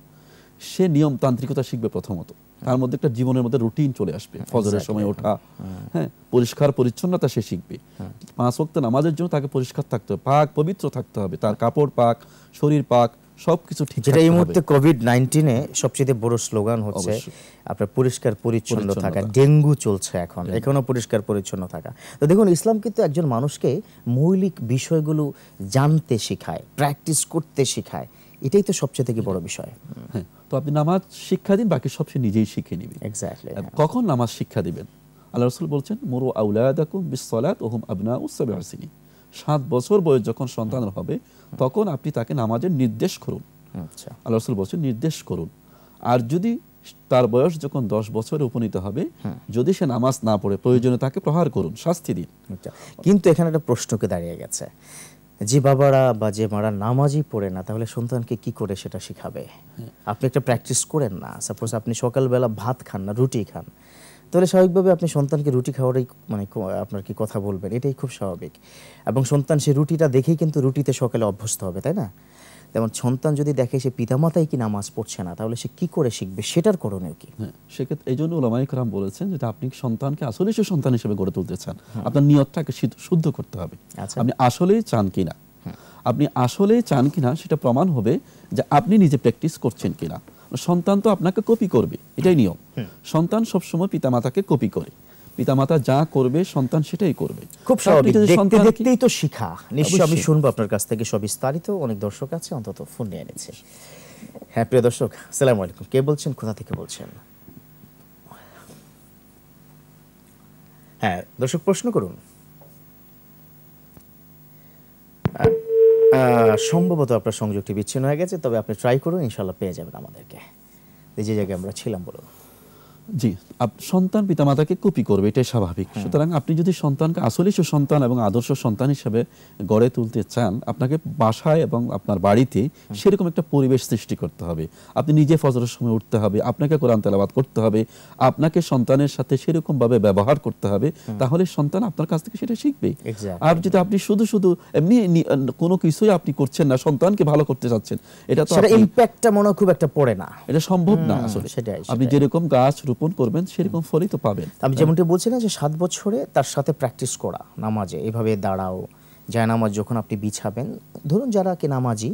সে নিয়মতান্ত্রিকতা শিখবে প্রথমত তার মধ্যে একটা জীবনের মধ্যে রুটিন চলে আসবে হ্যাঁ, ফজরের সময় ওঠা হ্যাঁ, হ্যাঁ।, হ্যাঁ পরিষ্কার পরিচ্ছন্নতা সে শিখবে পাঁচ ওয়াক্ত নামাজের জন্য তাকে পরিষ্কার থাকতে হবে পাক পবিত্র থাকতে হবে তার কাপড় পাক শরীর পাক সবকিছু ঠিক যেটা এই মুহূর্তে কোভিড সবচেয়ে বড় স্লোগান হচ্ছে আপনার পরিষ্কার পরিচ্ছন্ন থাকা ডেঙ্গু চলছে এখন এখনো পরিষ্কার পরিচ্ছন্ন থাকা তো দেখুন ইসলাম কিন্তু একজন মানুষকে মৌলিক বিষয়গুলো জানতে শেখায় প্র্যাকটিস করতে শেখায় এটাই তো সবচেয়ে থেকে বড় বিষয় হ্যাঁ তো আপনি নামাজ শিক্ষা দিন বাকি সব সে নিজেই শিখে নেবেন হ্যাঁ। কখন নামাজ শিক্ষা দিবেন আল্লাহ রসুল বলছেন মোরো আউলাদাকুম সাত বছর বয়স যখন সন্তান হবে তখন আপনি তাকে নামাজের নির্দেশ করুন আচ্ছা। আল্লাহ রসুল বলছেন নির্দেশ করুন আর যদি তার বয়স যখন দশ বছরে উপনীত হবে যদি সে নামাজ না পড়ে প্রয়োজনে তাকে প্রহার করুন শাস্তি দিন আচ্ছা। কিন্তু এখানে একটা প্রশ্নকে দাঁড়িয়ে গেছে যে বাবারা বা যে মারা নামাজই পড়ে না তাহলে সন্তানকে কি করে সেটা শিখাবে আপনি একটা প্র্যাকটিস করেন না সাপোজ আপনি সকালবেলা ভাত খান না রুটি খান তাহলে স্বাভাবিকভাবে আপনি সন্তানকে রুটি খাওয়ারই মানে আপনার কি কথা বলবেন এটাই খুব স্বাভাবিক এবং সন্তান সে রুটিটা দেখেই কিন্তু রুটিতে সকালে অভ্যস্ত হবে তাই না যেমন সন্তান যদি দেখে সে পিতামাতাই কি নামাজ পড়ছে না তাহলে সে কি করে শিখবে সেটার করণীয় কি হ্যাঁ, সেক্ষেত্রে এই জন্য ওলামাই কালাম বলেছেন যেটা আপনি সন্তানকে আসলে সে সন্তান হিসেবে গড়ে তুলতে চান হ্যাঁ। আপনার নিয়তটাকে শুদ্ধ করতে হবে আচ্ছা। আপনি আসলেই চান কিনা হ্যাঁ। আপনি আসলেই চান কিনা সেটা প্রমাণ হবে যে আপনি নিজে প্র্যাকটিস করছেন কিনা সন্তান তো আপনাকে কপি করবে এটাই নিয়ম সন্তান সবসময় পিতামাতাকে কপি করে পিতামাতা যা করবে সন্তান সেটাই করবে খুব স্বাভাবিক দেখতে দেখতেই তো শিখা নিশ্চয় আমি শুনবো আপনার কাছ থেকে সব বিস্তারিত অনেক দর্শক আছে অন্তত ফোন নিয়ে এনেছে হ্যাঁ প্রিয় দর্শক সালাম আলাইকুম কে বলছেন কোথা থেকে বলছেন হ্যাঁ দর্শক প্রশ্ন করুন সম্ভবত আপনার সংযোগটি বিচ্ছিন্ন হয়ে গেছে তবে আপনি ট্রাই করুন ইনশাল্লাহ পেয়ে যাবেন আমাদেরকে যে জায়গায় আমরা ছিলাম বলুন জি সন্তান পিতামাতাকে কপি করবে এটাই স্বাভাবিক হ্যাঁ। সুতরাং আপনি যদি সন্তানকে আসলে সুসন্তান এবং আদর্শ সন্তান হিসেবে গড়ে তুলতে চান আপনাকে বাসায় এবং আপনার বাড়িতে সেরকম একটা পরিবেশ সৃষ্টি করতে হবে আপনি নিজে ফজরের সময় উঠতে হবে আপনাকে কোরআন তেলাবাদ করতে হবে আপনাকে সন্তানের সাথে সেরকমভাবে ব্যবহার করতে হবে তাহলে সন্তান আপনার কাছ থেকে সেটা শিখবে আর যদি আপনি শুধু শুধু এমনি কোনো কিছুই আপনি করছেন না সন্তানকে ভালো করতে চাচ্ছেন এটা তো ইম্প্যাক্টটা মনে খুব একটা পড়ে না এটা সম্ভব না আসলে আপনি যেরকম গাছ রোপণ করবেন সেরকম ফলই তো পাবেন আমি যেমনটি বলছিলাম যে সাত বছরে তার সাথে প্র্যাকটিস করা নামাজে এভাবে দাঁড়াও জায়নামাজ যখন আপনি বিছাবেন ধরুন যারা কি নামাজি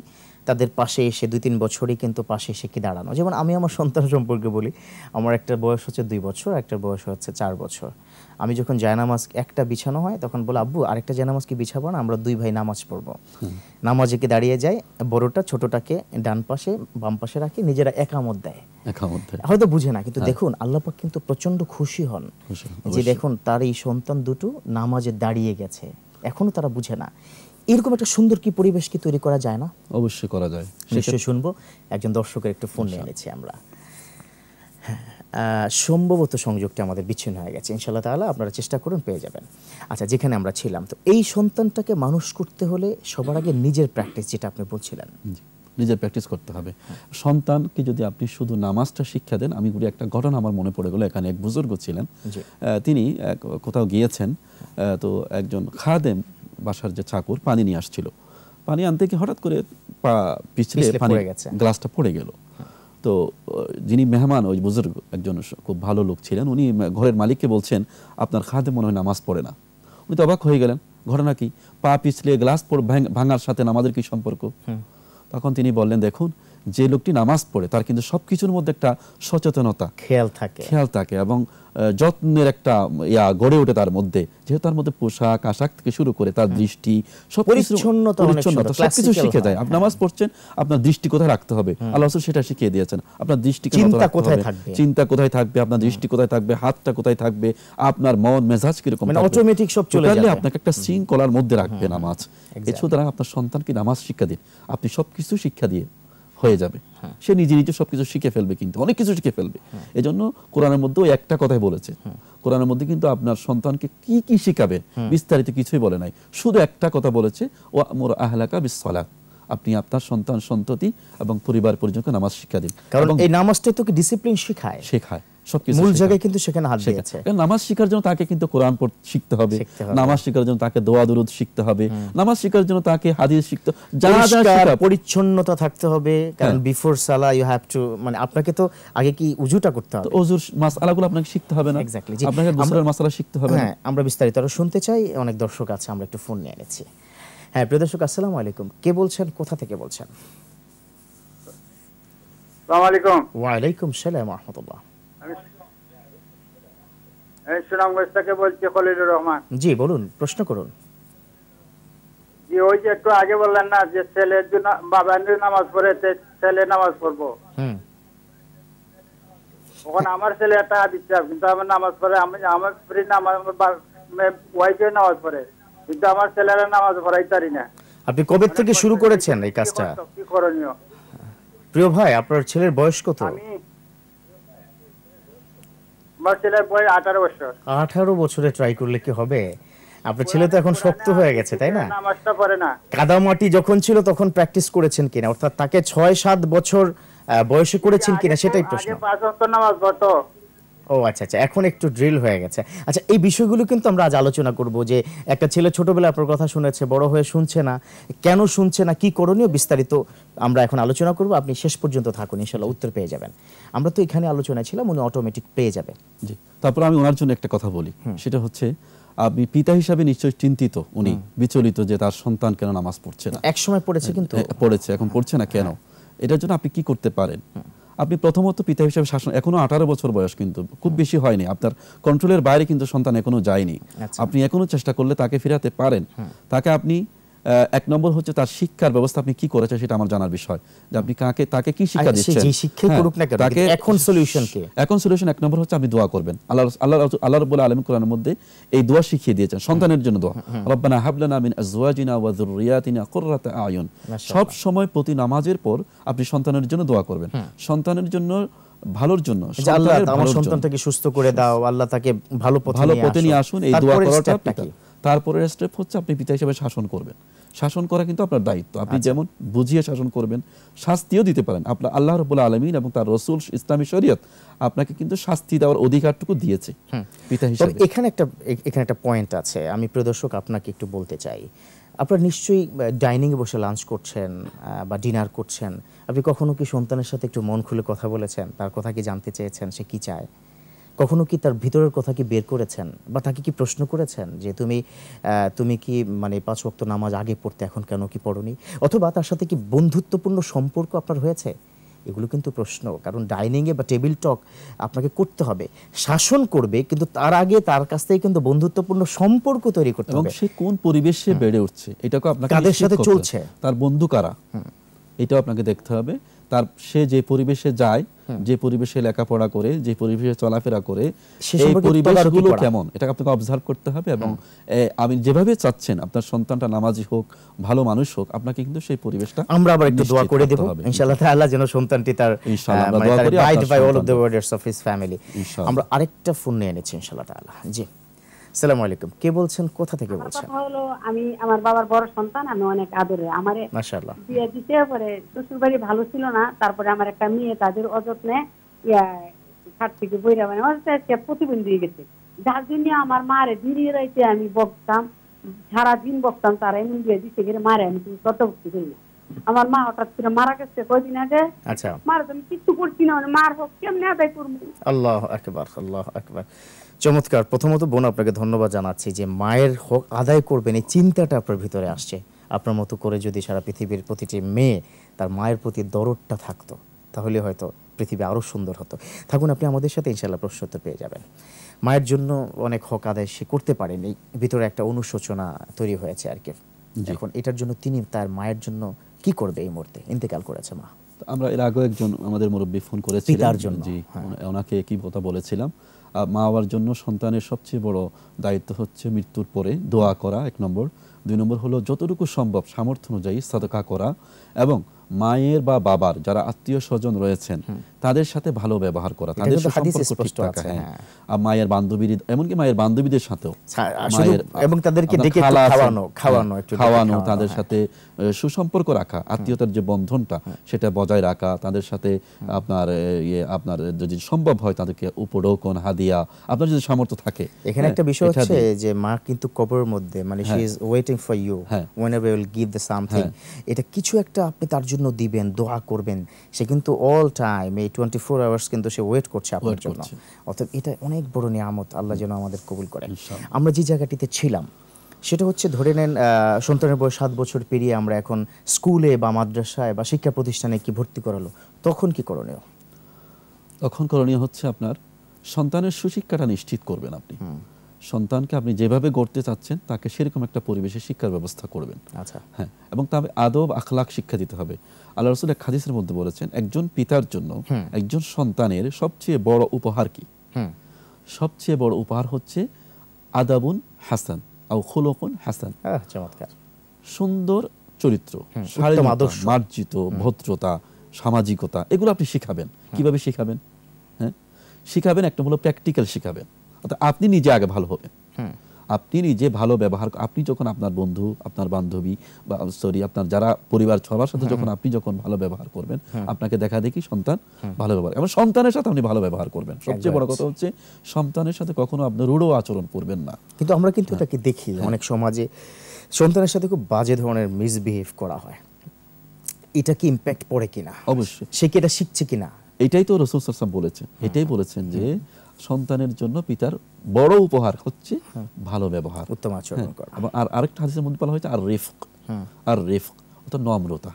তাদের পাশে এসে দুই তিন বছরই কিন্তু পাশে এসে কি দাঁড়ানো যেমন আমি আমার সন্তান সম্পর্কে বলি আমার একটা বয়স হচ্ছে দুই বছর একটা বয়স হচ্ছে চার বছর আমি যখন জায়নামাজ একটা বিছানো হয় তখন বলো আব্বু আরেকটা জায়নামাজ কি বিছাবো না আমরা দুই ভাই নামাজ পড়বো নামাজে কি দাঁড়িয়ে যায় বড়টা ছোটটাকে ডান পাশে বাম পাশে রাখি নিজেরা একামত দেয় হয়তো বুঝে না কিন্তু হ্যাঁ। দেখুন আল্লাপাক কিন্তু প্রচন্ড খুশি হন যে দেখুন তার এই সন্তান দুটো নামাজে দাঁড়িয়ে গেছে এখনো তারা বুঝে না এরকম একটা সুন্দর কি পরিবেশ কি তৈরি করা যায় না অবশ্যই করা যায় নিশ্চয়ই শুনবো একজন দর্শকের একটু ফোন নিয়ে এনেছি আমরা হ্যাঁ, সম্ভবত সংযোগটা আমাদের বিচ্ছিন্ন হয়ে গেছে ইনশাল্লাহ তাহলে আপনারা চেষ্টা করুন পেয়ে যাবেন আচ্ছা যেখানে আমরা ছিলাম তো এই সন্তানটাকে মানুষ করতে হলে সবার আগে নিজের প্র্যাকটিস যেটা আপনি বলছিলেন নিজের প্র্যাকটিস করতে হবে সন্তানকে যদি আপনি শুধু নামাজটা শিক্ষা দেন আমি গুলি একটা ঘটনা আমার মনে পড়ে গেলো এখানে এক বুজুর্গ ছিলেন তিনি কোথাও গিয়েছেন তো একজন খাদেম বাসার যে চাকর পানি নিয়ে আসছিল পানি আনতে গিয়ে হঠাৎ করে পা পিছলে পানি গ্লাসটা পড়ে গেল তো যিনি মেহমান ওই বুজুর্গ একজন খুব ভালো লোক ছিলেন উনি ঘরের মালিককে বলছেন আপনার খাদে মনে হয় নামাজ পড়ে না উনি তো অবাক হয়ে গেলেন ঘটনা কি পা পিছলে গ্লাস পড় ভাঙার সাথে নামাজের কি সম্পর্ক তখন তিনি বললেন দেখুন যে লোকটি নামাজ পড়ে তার কিন্তু সব কিছুর মধ্যে একটা সচেতনতা খেয়াল থাকে খেয়াল থাকে এবং যত্নের একটা ইয়া গড়ে ওঠে তার মধ্যে যেহেতু তার মধ্যে পোশাক আশাক থেকে শুরু করে তার হ্যাঁ। দৃষ্টি সব পরিচ্ছন্নতা সবকিছু শিখে যায় আপনি নামাজ হ্যাঁ। পড়ছেন আপনার দৃষ্টি কোথায় রাখতে হবে আল্লাহ সেটা শিখিয়ে দিয়েছেন আপনার দৃষ্টি চিন্তা কোথায় থাকবে চিন্তা কোথায় থাকবে আপনার দৃষ্টি কোথায় থাকবে হাতটা কোথায় থাকবে আপনার মন মেজাজ কিরকম মানে অটোমেটিক সব চলে যাবে আপনাকে একটা শৃঙ্খলার মধ্যে রাখবে নামাজ এছাড়া আপনার সন্তানকে নামাজ শিক্ষা দিন আপনি সবকিছু শিক্ষা দিয়ে হয়ে যাবে হ্যাঁ। সে নিজে নিজে সবকিছু শিখে ফেলবে কিন্তু অনেক কিছু শিখে ফেলবে হ্যাঁ। এই জন্য কোরআনের মধ্যে একটা কথাই বলেছে হ্যাঁ। কোরআনের মধ্যে কিন্তু আপনার সন্তানকে কি কি শিখাবে বিস্তারিত কিছুই বলে নাই শুধু একটা কথা বলেছে ও আমর আহলাকা বিসলাত আপনি আপনার সন্তান সন্ততি এবং পরিবার পরিজনকে নামাজ শিক্ষা দিন কারণ এই নামাজটা তো ডিসিপ্লিন শেখায় শেখায় মূল জায়গায় কিন্তু সেখানে হাত দিয়েছে নামাজ শেখার জন্য তাকে কিন্তু কোরআন শিখতে হবে নামাজ শেখার জন্য তাকে দোয়া দুরুদ শিখতে হবে নামাজ শেখার জন্য তাকে হাদিস শিখতে যা যা পরিচ্ছন্নতা থাকতে হবে কারণ বিফোর সালা ইউ হ্যাভ টু মানে আপনাকে তো আগে কি উজুটা করতে হবে ওজুর মাসআলাগুলো আপনাকে শিখতে হবে না এক্স্যাক্টলি আপনাকে গোসলের মাসআলা শিখতে হবে হ্যাঁ আমরা বিস্তারিত আরো শুনতে চাই অনেক দর্শক আছে আমরা একটু ফোন নিয়ে এনেছি হ্যাঁ প্রিয় দর্শক আসসালামু আলাইকুম কে বলছেন কোথা থেকে বলছেন আসসালামু আলাইকুম ওয়া আলাইকুম সালাম রাহমাতুল্লাহ আমি থেকে বলছি খলিলুর রহমান জি বলুন প্রশ্ন করুন জি ওই যে একটু আগে বললেন না যে বাবা নামাজ পড়ে ছেলে নামাজ পড়বো ওখানে আমার ছেলে একটা কিন্তু আমার নামাজ পড়ে আমি আমার স্ত্রী নামাজ নামাজ পড়ে কিন্তু আমার ছেলেরা নামাজ পড়াই পারি না আপনি কবে মানে থেকে শুরু করেছেন এই কাজটা কি করণীয় প্রিয় ভাই আপনার ছেলের বয়স কত আমি আমার ছেলের আঠারো বছর আঠারো বছরে ট্রাই করলে কি হবে আপনার ছেলে তো এখন শক্ত হয়ে গেছে তাই না নামাজটা পড়ে না কাদামাটি যখন ছিল তখন প্র্যাকটিস করেছেন কিনা অর্থাৎ তাকে ছয় সাত বছর বয়সে করেছেন কিনা সেটাই প্রশ্ন পাঁচ নামাজ পড়তো ও আচ্ছা আচ্ছা এখন একটু ড্রিল হয়ে গেছে আচ্ছা এই বিষয়গুলো কিন্তু আমরা আজ আলোচনা করব যে একটা ছেলে ছোটবেলায় আপনার কথা শুনেছে বড় হয়ে শুনছে না কেন শুনছে না কি করণীয় বিস্তারিত আমরা এখন আলোচনা করব আপনি শেষ পর্যন্ত থাকুন ইনশাল্লাহ উত্তর পেয়ে যাবেন আমরা তো এখানে আলোচনা ছিলাম উনি অটোমেটিক পেয়ে যাবে জি তারপর আমি ওনার জন্য একটা কথা বলি সেটা হচ্ছে আপনি পিতা হিসাবে নিশ্চয়ই চিন্তিত উনি বিচলিত যে তার সন্তান কেন নামাজ পড়ছে না এক সময় পড়েছে কিন্তু হ্যাঁ, পড়েছে এখন পড়ছে না কেন হ্যাঁ। এটার জন্য আপনি কি করতে পারেন আপনি প্রথমত পিতা হিসেবে শাসন এখনো আঠারো বছর বয়স কিন্তু খুব বেশি হয়নি আপনার কন্ট্রোলের বাইরে কিন্তু সন্তান এখনো যায়নি আচ্ছা। আপনি এখনো চেষ্টা করলে তাকে ফিরাতে পারেন হ্যাঁ। তাকে আপনি এক নম্বর হচ্ছে তার শিক্ষার ব্যবস্থা আপনি কি করেছেন সেটা আমার জানার বিষয় যে আপনি কাকে তাকে কি শিক্ষা আচ্ছা, দিচ্ছেন যে শিক্ষা হ্যাঁ, করুক না কেন এখন সলিউশন কি এখন সলিউশন এক নম্বর হচ্ছে আপনি দোয়া করবেন আল্লাহ আল্লাহ আল্লাহ রাব্বুল আলামিন কোরআনের মধ্যে এই দোয়া শিখিয়ে দিয়েছেন সন্তানের জন্য দোয়া রব্বানা হাবলানা মিন আজওয়াজিনা ওয়া যুররিয়াতিনা কুররাতা আয়ুন সব সময় প্রতি নামাজের পর আপনি সন্তানের জন্য দোয়া করবেন সন্তানের জন্য ভালোর জন্য আল্লাহ আমার সন্তানটাকে সুস্থ করে দাও আল্লাহ তাকে ভালো পথে নিয়ে আসুন এই দোয়া করাটা তারপরে স্টেপ হচ্ছে আপনি পিতা হিসেবে শাসন করবেন শাসন করা কিন্তু আপনার দায়িত্ব আপনি আচ্ছা। যেমন বুঝিয়ে শাসন করবেন শাস্তিও দিতে পারেন আপনার আল্লাহ রবুল্লা আলমিন এবং তার রসুল ইসলামী শরীয়ত আপনাকে কিন্তু শাস্তি দেওয়ার অধিকারটুকু দিয়েছে পিতা হিসেবে এখানে একটা এখানে একটা পয়েন্ট আছে আমি প্রদর্শক আপনাকে একটু বলতে চাই আপনার নিশ্চয়ই ডাইনিংয়ে বসে লাঞ্চ করছেন বা ডিনার করছেন আপনি কখনো কি সন্তানের সাথে একটু মন খুলে কথা বলেছেন তার কথা কি জানতে চেয়েছেন সে কি চায় কখনো কি তার ভিতরের কথা কি বের করেছেন বা তাকে কি প্রশ্ন করেছেন যে তুমি তুমি কি মানে পাঁচ ওয়াক্ত নামাজ আগে পড়তে এখন কেন কি পড়নি অথবা তার সাথে কি বন্ধুত্বপূর্ণ সম্পর্ক আপনার হয়েছে এগুলো কিন্তু প্রশ্ন কারণ ডাইনিংয়ে বা টেবিল টক আপনাকে করতে হবে শাসন করবে কিন্তু তার আগে তার কাছ থেকে কিন্তু বন্ধুত্বপূর্ণ সম্পর্ক তৈরি করতে হবে সে কোন পরিবেশে বেড়ে উঠছে এটাকে আপনাকে কাদের সাথে চলছে তার বন্ধু কারা এটাও আপনাকে দেখতে হবে তার সে যে পরিবেশে যায় যে পরিবেশে লেখাপড়া করে যে পরিবেশে চলাফেরা করে সেই পরিবেশগুলো কেমন এটাকে আপনাকে অবজার্ভ করতে হবে এবং আমি যেভাবে চাচ্ছেন আপনার সন্তানটা নামাজি হোক ভালো মানুষ হোক আপনাকে কিন্তু সেই পরিবেশটা আমরা আবার একটু দোয়া করে দেব ইনশাআল্লাহ তাআলা যেন সন্তানটি তার ইনশাআল্লাহ আমরা মানে দোয়া করি by all of the warders of his family আমরা আরেকটা ফোন নিয়ে এনেছি ইনশাআল্লাহ তাআলা জি সালাম আলাইকুম কে বলছেন কোথা থেকে বলছেন হলো আমি আমার বাবার বড় সন্তান আমি অনেক আদরে আমারে মাশাআল্লাহ বিয়ে দিতে পরে শ্বশুর বাড়ি ভালো ছিল না তারপরে আমার একটা মেয়ে তাদের অযত্নে ইয়া থেকে বইরা মানে অযত্নে প্রতিবন্ধী হয়ে গেছে যার জন্য আমার মারে ধীরে রাইতে আমি বকতাম দিন বকতাম তারা এমন বিয়ে দিতে গেলে মারে আমি তুমি কত ভক্তি করি না আমার মা হঠাৎ করে মারা গেছে কয়দিন আগে আচ্ছা মার আমি কিছু করছি না মানে মার হোক কেমনে আদায় করবো আল্লাহ আকবার আল্লাহ আকবার চমৎকার প্রথমত বোন আপনাকে ধন্যবাদ জানাচ্ছি যে মায়ের হোক আদায় করবেন এই চিন্তাটা আপনার ভিতরে আসছে আপনার মতো করে যদি সারা পৃথিবীর প্রতিটি মেয়ে তার মায়ের প্রতি দরদটা থাকতো তাহলে হয়তো পৃথিবী আরও সুন্দর হতো থাকুন আপনি আমাদের সাথে ইনশাল্লাহ প্রশ্নোত্তর পেয়ে যাবেন মায়ের জন্য অনেক হক আদায় সে করতে পারেন এই ভিতরে একটা অনুশোচনা তৈরি হয়েছে আর কি এখন এটার জন্য তিনি তার মায়ের জন্য কি করবে এই মুহূর্তে ইন্তেকাল করেছে মা আমরা এর আগেও একজন আমাদের মুরব্বী ফোন করেছিলেন পিতার জন্য জি হ্যাঁ। ওনাকে কি কথা বলেছিলাম মা বাবার জন্য সন্তানের সবচেয়ে বড় দায়িত্ব হচ্ছে মৃত্যুর পরে দোয়া করা এক নম্বর দুই নম্বর হলো যতটুকু সম্ভব সামর্থ্য অনুযায়ী সাদকা করা এবং মায়ের বা বাবার যারা আত্মীয় স্বজন রয়েছেন তাদের সাথে ভালো ব্যবহার করা তাদের হ্যাঁ। হ্যাঁ। আর মায়ের বান্ধবীর এমনকি মায়ের বান্ধবীদের সাথেও আচ্ছা, এবং তাদেরকে হ্যাঁ, ডেকে খাওয়ানো খাওয়ানো খাওয়ানো তাদের সাথে সুসম্পর্ক রাখা আত্মীয়তার যে বন্ধনটা সেটা বজায় রাখা তাদের সাথে আপনার ইয়ে আপনার যদি সম্ভব হয় তাদেরকে উপঢৌকন হাদিয়া আপনার যদি সামর্থ্য থাকে এখানে একটা বিষয় হচ্ছে যে মা কিন্তু কবরের মধ্যে মানে she is waiting for you whenever will give the something এটা কিছু একটা আপনি তার জন্য দিবেন দোয়া করবেন সে কিন্তু অল টাইম এই টোয়েন্টি ফোর আওয়ার্স কিন্তু সে ওয়েট করছে আপনার জন্য অর্থাৎ এটা অনেক বড় নিয়ামত আল্লাহ যেন আমাদের কবুল করে আমরা যে জায়গাটিতে ছিলাম সেটা হচ্ছে ধরে নেন সন্তানের বয়স সাত বছর পেরিয়ে আমরা এখন স্কুলে বা মাদ্রাসায় বা শিক্ষা প্রতিষ্ঠানে কি ভর্তি করালো তখন কি করণীয় তখন করণীয় হচ্ছে আপনার সন্তানের সুশিক্ষাটা নিশ্চিত করবেন আপনি সন্তানকে আপনি যেভাবে গড়তে চাচ্ছেন তাকে সেরকম একটা পরিবেশে শিক্ষার ব্যবস্থা করবেন আচ্ছা হ্যাঁ এবং তার আদব আখলাখ শিক্ষা দিতে হবে আল্লাহ রসুল এক হাদিসের মধ্যে বলেছেন একজন পিতার জন্য একজন সন্তানের সবচেয়ে বড় উপহার কি সবচেয়ে বড় উপহার হচ্ছে আদাবুন হাসান খুলকুন হাসান চমৎকার সুন্দর চরিত্র মার্জিত ভদ্রতা সামাজিকতা এগুলো আপনি শিখাবেন কিভাবে শিখাবেন হ্যাঁ শিখাবেন একটা হলো প্র্যাকটিক্যাল শিখাবেন অর্থাৎ আপনি নিজে আগে ভালো হবেন আপনি নিজে ভালো ব্যবহার আপনি যখন আপনার বন্ধু আপনার বান্ধবী বা সরি আপনার যারা পরিবার সবার সাথে যখন আপনি যখন ভালো ব্যবহার করবেন আপনাকে দেখা দেখি সন্তান ভালো ব্যবহার এবং সন্তানের সাথে আপনি ভালো ব্যবহার করবেন সবচেয়ে বড় কথা হচ্ছে সন্তানের সাথে কখনো আপনি রূঢ় আচরণ করবেন না কিন্তু আমরা কিন্তু হ্যাঁ। এটাকে দেখি হ্যাঁ। অনেক সমাজে সন্তানের সাথে খুব বাজে ধরনের মিসবিহেভ করা হয় এটা কি ইম্প্যাক্ট পড়ে কিনা অবশ্যই সে কি এটা শিখছে কিনা এটাই তো রসুল সাহেব বলেছেন এটাই বলেছেন যে সন্তানের জন্য পিতার বড় উপহার হচ্ছে হ্যাঁ। ভালো ব্যবহার উত্তম আচরণ হ্যাঁ। আর আরেকটা হাদিসের মধ্যে বলা হয়েছে আর রেফক হ্যাঁ। আর রেফক অর্থাৎ নম্রতা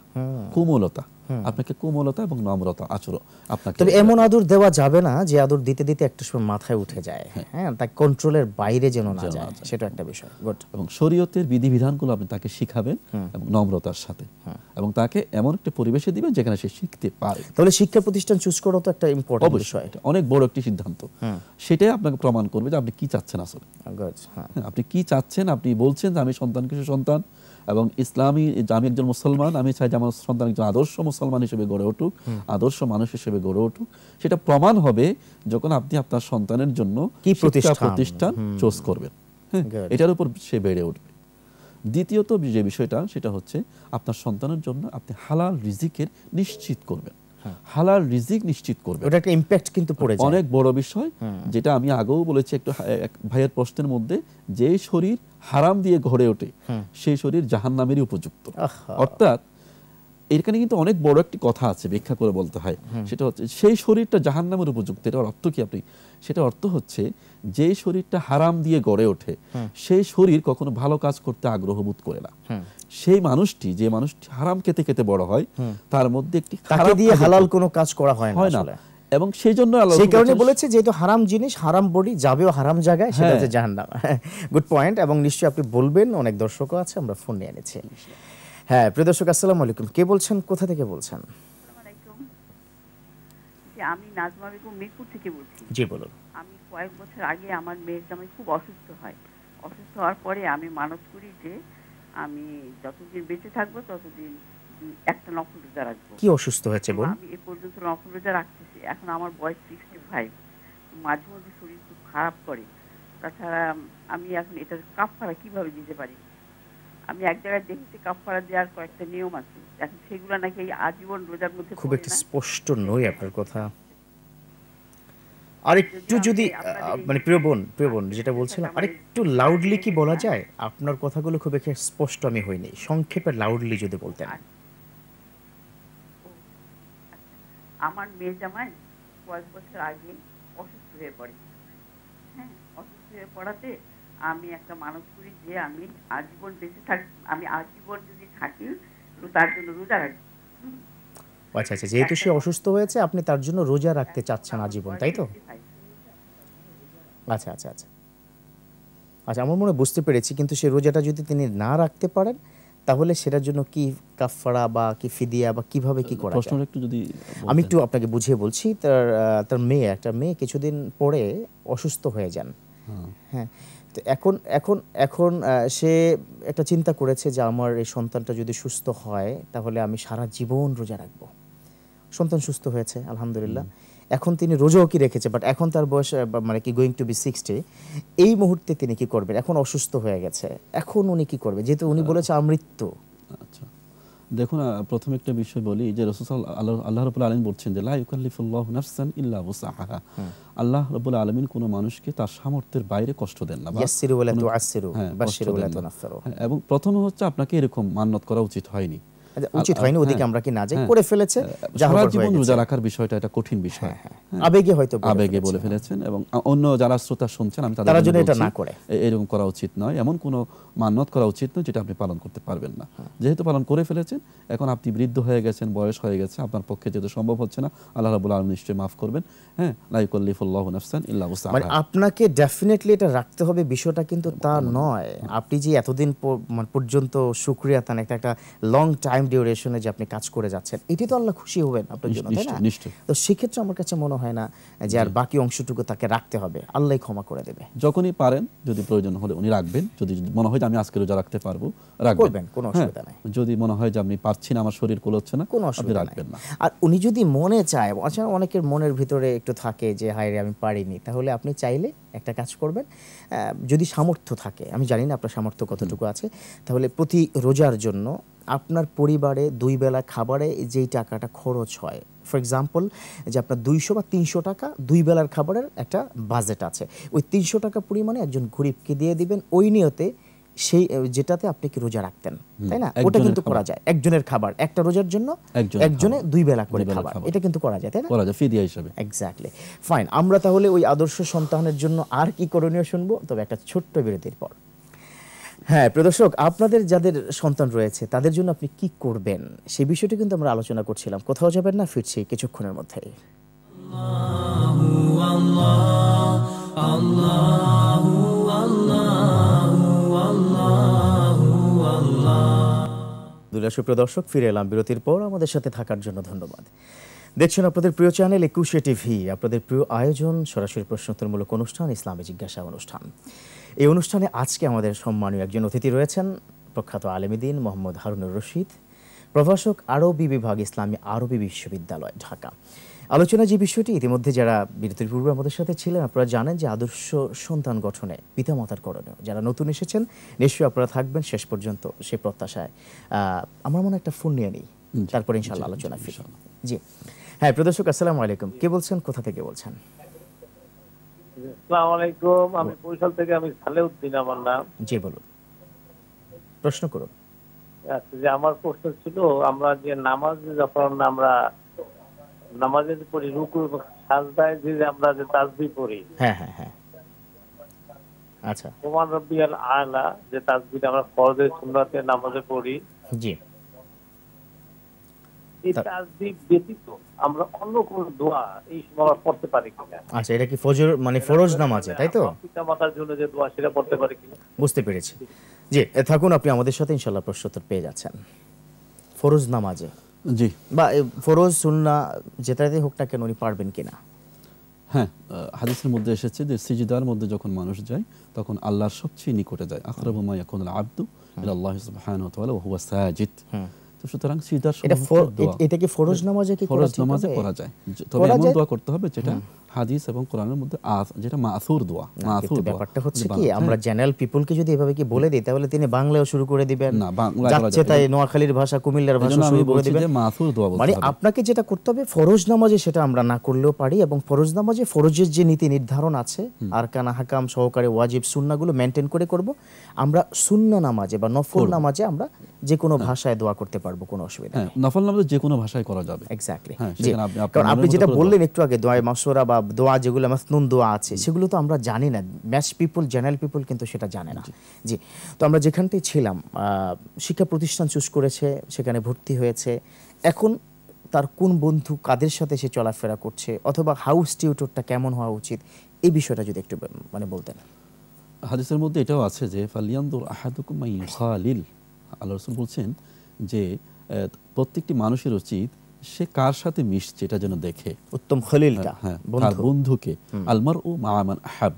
কোমলতা আপনাকে কোমলতা এবং নম্রতা আচরণ আপনাকে তবে এমন আদর দেওয়া যাবে না যে আদর দিতে দিতে একটা সময় মাথায় উঠে যায় হ্যাঁ, হ্যাঁ তা কন্ট্রোলের বাইরে যেন না যায় সেটা একটা বিষয় গুড এবং শরীয়তের বিধিবিধানগুলো আপনি তাকে শিখাবেন এবং নম্রতার সাথে এবং তাকে এমন একটা পরিবেশে দিবেন যেখানে সে শিখতে পারে তাহলে শিক্ষা প্রতিষ্ঠান চুজ করা তো একটা ইম্পর্টেন্ট বিষয় অনেক বড় একটি সিদ্ধান্ত সেটাই আপনাকে প্রমাণ করবে যে আপনি কি চাচ্ছেন আসলে হ্যাঁ। হ্যাঁ, আপনি কি চাচ্ছেন আপনি বলছেন যে আমি সন্তান কিছু সন্তান এবং ইসলামী আমি একজন মুসলমান আমি চাই যে আমার সন্তান একজন আদর্শ মুসলমান হিসেবে গড়ে উঠুক আদর্শ মানুষ হিসেবে গড়ে উঠুক সেটা প্রমাণ হবে যখন আপনি আপনার সন্তানের জন্য কি প্রতিষ্ঠান চোজ করবেন হ্যাঁ এটার উপর সে বেড়ে উঠবে দ্বিতীয়ত যে বিষয়টা সেটা হচ্ছে আপনার সন্তানের জন্য আপনি হালাল রিজিকের নিশ্চিত করবেন হালাল রিজিক নিশ্চিত করবে ওটা একটা ইম্প্যাক্ট কিন্তু পড়ে যায় অনেক বড় বিষয় যেটা আমি আগেও বলেছি একটা ভাইয়ের প্রশ্নের মধ্যে যে শরীর হারাম দিয়ে ঘরে ওঠে সেই শরীর জাহান্নামেরই উপযুক্ত অর্থাৎ এখানে কিন্তু অনেক বড় একটি কথা আছে ব্যাখ্যা করে বলতে হয় সেটা হচ্ছে সেই শরীরটা জাহান নামের উপযুক্ত এটার অর্থ কি আপনি সেটা অর্থ হচ্ছে যে শরীরটা হারাম দিয়ে গড়ে ওঠে সেই শরীর কখনো ভালো কাজ করতে আগ্রহ বোধ করে না সেই মানুষটি যে মানুষটি হারাম খেতে খেতে বড় হয় তার মধ্যে একটি দিয়ে হালাল কোনো কাজ করা হয় না এবং সেই জন্য সেই কারণে বলেছে যেহেতু হারাম জিনিস হারাম বডি যাবেও হারাম জায়গায় সেটা হ্যাঁ। হচ্ছে জাহান্নাম গুড পয়েন্ট এবং নিশ্চয়ই আপনি বলবেন অনেক দর্শকও আছে আমরা ফোন নিয়ে এনেছি হ্যাঁ প্রিয় দর্শক আসসালামু আলাইকুম কে বলছেন কোথা থেকে বলছেন আমি নাজমা বেগম মিরপুর থেকে বলছি জি বলুন আমি কয়েক বছর আগে আমার মেয়ের জামাই খুব অসুস্থ হয় অসুস্থ হওয়ার পরে আমি মানত করি যে আমি যতদিন বেঁচে থাকবো ততদিন একটা নকল রোজা রাখবো কি অসুস্থ হয়েছে বোন আমি এ পর্যন্ত নকল রোজা রাখতেছি এখন আমার বয়স সিক্সটি ফাইভ মাঝে মধ্যে শরীর খুব খারাপ করে তাছাড়া আমি এখন এটার কাপ ফারা কিভাবে দিতে পারি আমি এক জায়গায় দেখেছি কাফফারা দেওয়ার কয়েকটা নিয়ম আছে এখন সেগুলো নাকি আজীবন রোজার মধ্যে খুব একটা স্পষ্ট নয় আপনার কথা আরেকটু যদি মানে প্রিয় বোন প্রিয় বোন আচ্ছা, যেটা বলছিলাম আরেকটু লাউডলি কি বলা যায় আপনার কথাগুলো খুব একটা স্পষ্ট আমি হইনি সংক্ষেপে লাউডলি যদি বলতেন আচ্ছা। আচ্ছা। আমার মেয়ে জামাই কয়েক বছর আগে অসুস্থ হয়ে পড়ে হ্যাঁ অসুস্থ হয়ে পড়াতে আমি একটা মানুষ করি যে আমি আজীবন বেঁচে থাকি আমি আজীবন যদি থাকি তার জন্য রোজা রাখি আচ্ছা আচ্ছা যেহেতু সে অসুস্থ হয়েছে আপনি তার জন্য রোজা রাখতে চাচ্ছেন আজীবন তাই তো আচ্ছা আচ্ছা আচ্ছা আচ্ছা আমার মনে বুঝতে পেরেছি কিন্তু সে রোজাটা যদি তিনি না রাখতে পারেন তাহলে সেটার জন্য কি কাফফারা বা কি ফিদিয়া বা কিভাবে কি করা প্রশ্নটা একটু যদি আমি একটু আপনাকে বুঝিয়ে বলছি তার তার মেয়ে একটা মেয়ে কিছুদিন পরে অসুস্থ হয়ে যান হ্যাঁ তো এখন এখন এখন সে একটা চিন্তা করেছে যে আমার এই সন্তানটা যদি সুস্থ হয় তাহলে আমি সারা জীবন রোজা রাখব সন্তান সুস্থ হয়েছে আলহামদুলিল্লাহ এখন তিনি রোজাও কি রেখেছে বাট এখন তার বয়স মানে কি গোয়িং টু বি সিক্সটি এই মুহূর্তে তিনি কি করবেন এখন অসুস্থ হয়ে গেছে এখন উনি কি করবে যেহেতু উনি বলেছে আমৃত্যু আচ্ছা দেখুন প্রথম একটা বিষয় বলি যে রসুল আল্লাহ আল্লাহ রবুল্লা আলমিন বলছেন যে লাইকাল্লিফুল্লাহ নাফসান ইল্লা আল্লাহ রবুল্লা আলমিন কোনো মানুষকে তার সামর্থ্যের বাইরে কষ্ট দেন না হ্যাঁ, হ্যাঁ, এবং প্রথমে হচ্ছে আপনাকে এরকম মান্যত করা উচিত হয়নি আচ্ছা, উচিত হয়নি ওদিকে হ্যাঁ, আমরা কি না যাই হ্যাঁ। করে ফেলেছে জীবন রোজা রাখার বিষয়টা এটা কঠিন হ্যাঁ, বিষয় আবেগে হয়তো আবেগে বলে ফেলেছেন এবং অন্য যারা শ্রোতা শুনছেন আমি তারা যেন এটা না করে এরকম করা উচিত নয় এমন কোনো মান্যত করা উচিত নয় যেটা আপনি পালন করতে পারবেন না যেহেতু পালন করে ফেলেছেন এখন আপনি বৃদ্ধ হয়ে গেছেন বয়স হয়ে গেছে আপনার পক্ষে যেহেতু সম্ভব হচ্ছে না আল্লাহ রাবুল আলম নিশ্চয়ই মাফ করবেন হ্যাঁ লাইকুল্লিফুল্লাহ নাফসান ইল্লাহ মানে আপনাকে ডেফিনেটলি এটা রাখতে হবে বিষয়টা কিন্তু তা মানে নয় আপনি যে এতদিন মানে পর্যন্ত সুক্রিয়া তান একটা একটা লং টাইম টাইম ডিউরেশনে যে আপনি কাজ করে যাচ্ছেন এটি তো আল্লাহ খুশি হবেন আপনার জন্য তাই না তো সেক্ষেত্রে আমার কাছে মনে হয় না যে আর বাকি অংশটুকু তাকে রাখতে হবে আল্লাহ ক্ষমা করে দেবে যখনই পারেন যদি প্রয়োজন হলে উনি রাখবেন যদি মনে হয় যে আমি আজকে রোজা রাখতে পারবো রাখবেন কোনো হ্যাঁ, অসুবিধা নাই যদি মনে হয় যে আমি পারছি না আমার শরীর হচ্ছে না কোনো অসুবিধা রাখবেন না আর উনি যদি মনে চায় আচ্ছা অনেকের মনের ভিতরে একটু থাকে যে হায় রে আমি পারিনি তাহলে আপনি চাইলে একটা কাজ করবেন যদি সামর্থ্য থাকে আমি জানি না আপনার সামর্থ্য কতটুকু আছে তাহলে প্রতি রোজার জন্য আপনার পরিবারে দুই বেলা খাবারে যেই টাকাটা খরচ হয় ফর এক্সাম্পল যে আপনার দুইশো বা তিনশো টাকা দুই বেলার খাবারের একটা বাজেট আছে ওই তিনশো টাকা পরিমাণে একজন গরিবকে দিয়ে দিবেন ওই নিয়তে সেই যেটাতে আপনি কি রোজা রাখতেন তাই না ওটা কিন্তু করা যায় একজনের খাবার একটা রোজার জন্য একজনে দুই বেলা করে খাবার এটা কিন্তু করা যায় তাই না করা যায় ফিদিয়া হিসেবে এক্স্যাক্টলি ফাইন আমরা তাহলে ওই আদর্শ সন্তানের জন্য আর কি করণীয় শুনবো তবে একটা ছোট্ট বিরতির পর হ্যাঁ প্রদর্শক আপনাদের যাদের সন্তান রয়েছে তাদের জন্য আপনি কি করবেন সেই বিষয়টি কিন্তু আমরা আলোচনা করছিলাম কোথাও যাবেন না ফিরছি কিছুক্ষণের মধ্যে দুলাশু প্রদর্শক ফিরে এলাম বিরতির পর আমাদের সাথে থাকার জন্য ধন্যবাদ দেখছেন আপনাদের প্রিয় চ্যানেল একুশে টিভি আপনাদের প্রিয় আয়োজন সরাসরি প্রশ্নোত্তরমূলক অনুষ্ঠান ইসলামী জিজ্ঞাসা অনুষ্ঠান এই অনুষ্ঠানে আজকে আমাদের সম্মানীয় একজন অতিথি রয়েছেন প্রখ্যাত আলেমিদিন মোহাম্মদ হারুনুর রশিদ প্রভাষক আরবি বিভাগ ইসলামী আরবি বিশ্ববিদ্যালয় ঢাকা আলোচনা যে বিষয়টি ইতিমধ্যে যারা বিরতির পূর্বে আমাদের সাথে ছিলেন আপনারা জানেন যে আদর্শ সন্তান গঠনে পিতামাতার করণীয় যারা নতুন এসেছেন নিশ্চয়ই আপনারা থাকবেন শেষ পর্যন্ত সে প্রত্যাশায় আমার মনে একটা ফোন নিয়ে নিই তারপরে ইনশাল্লাহ আলোচনা ফিরে জি হ্যাঁ প্রদর্শক আসসালামু আলাইকুম কে বলছেন কোথা থেকে বলছেন আসসালামু আলাইকুম আমি বরিশাল থেকে আমি সালেউদ্দিন আমার নাম জি বলুন প্রশ্ন করুন আচ্ছা যে আমার প্রশ্ন ছিল আমরা যে নামাজ যখন আমরা নামাজের পড়ি রুকু সাজদায় যে আমরা যে তাজবি পড়ি হ্যাঁ হ্যাঁ হ্যাঁ আচ্ছা সুবহান রাব্বিয়াল আলা যে তাসবিহটা আমরা ফরজে সুন্নাতে নামাজে পড়ি জি আচ্ছা, মানে মানে কেন উনি পারবেন কিনা হ্যাঁ হাদিসের মধ্যে এসেছে সিজিদার মধ্যে যখন মানুষ যায় তখন আল্লাহর সবচেয়ে নিকটে যায় আখরাবুমা আল্লাহ সুতরাং সিজদার এটা এটা কি ফরজ নামাজে কি ফরজ নামাজে করা যায় তবে এমন দোয়া করতে হবে যেটা হাদিস এবং কোরআনের মধ্যে যেটা মাসুর দোয়া মাসুর ব্যাপারটা হচ্ছে কি আমরা জেনারেল পিপলকে যদি এভাবে কি বলে দিই তাহলে তিনি বাংলাও শুরু করে দিবেন না বাংলা যাচ্ছে তাই নোয়াখালীর ভাষা কুমিল্লার ভাষা শুরু করে দিবেন মাসুর দোয়া মানে আপনাকে যেটা করতে হবে ফরজ নামাজে সেটা আমরা না করলেও পারি এবং ফরজ নামাজে ফরজের যে নীতি নির্ধারণ আছে আর কানা হাকাম সহকারে ওয়াজিব গুলো মেনটেন করে করব আমরা সুন্না নামাজে বা নফল নামাজে আমরা যে কোনো হ্যাঁ। ভাষায় দোয়া করতে পারবো কোনো অসুবিধা হ্যাঁ, নেই নফল নামাজে যে কোনো ভাষায় করা যাবে এক্স্যাক্টলি কারণ আপনি যেটা বললেন একটু আগে দোয়া মাসুরা বা দোয়া যেগুলো মাসনুন দোয়া আছে সেগুলো তো আমরা জানি না ম্যাচ পিপুল জেনারেল পিপুল কিন্তু সেটা জানে না জি তো আমরা যেখানটাই ছিলাম শিক্ষা প্রতিষ্ঠান চুজ করেছে সেখানে ভর্তি হয়েছে এখন তার কোন বন্ধু কাদের সাথে সে চলাফেরা করছে অথবা হাউস টিউটরটা কেমন হওয়া উচিত এই বিষয়টা যদি একটু মানে বলতেন হাদিসের মধ্যে এটাও আছে যে ফালিয়ান্দুর আহাদুকুমাই খালিল আল্লাহ রসুল বলছেন যে প্রত্যেকটি মানুষের উচিত সে কার সাথে মিশছে এটা যেন দেখে উত্তম খলিলটা হ্যাঁ, হ্যাঁ, বন্ধুকে আলমার ও মামান আহাব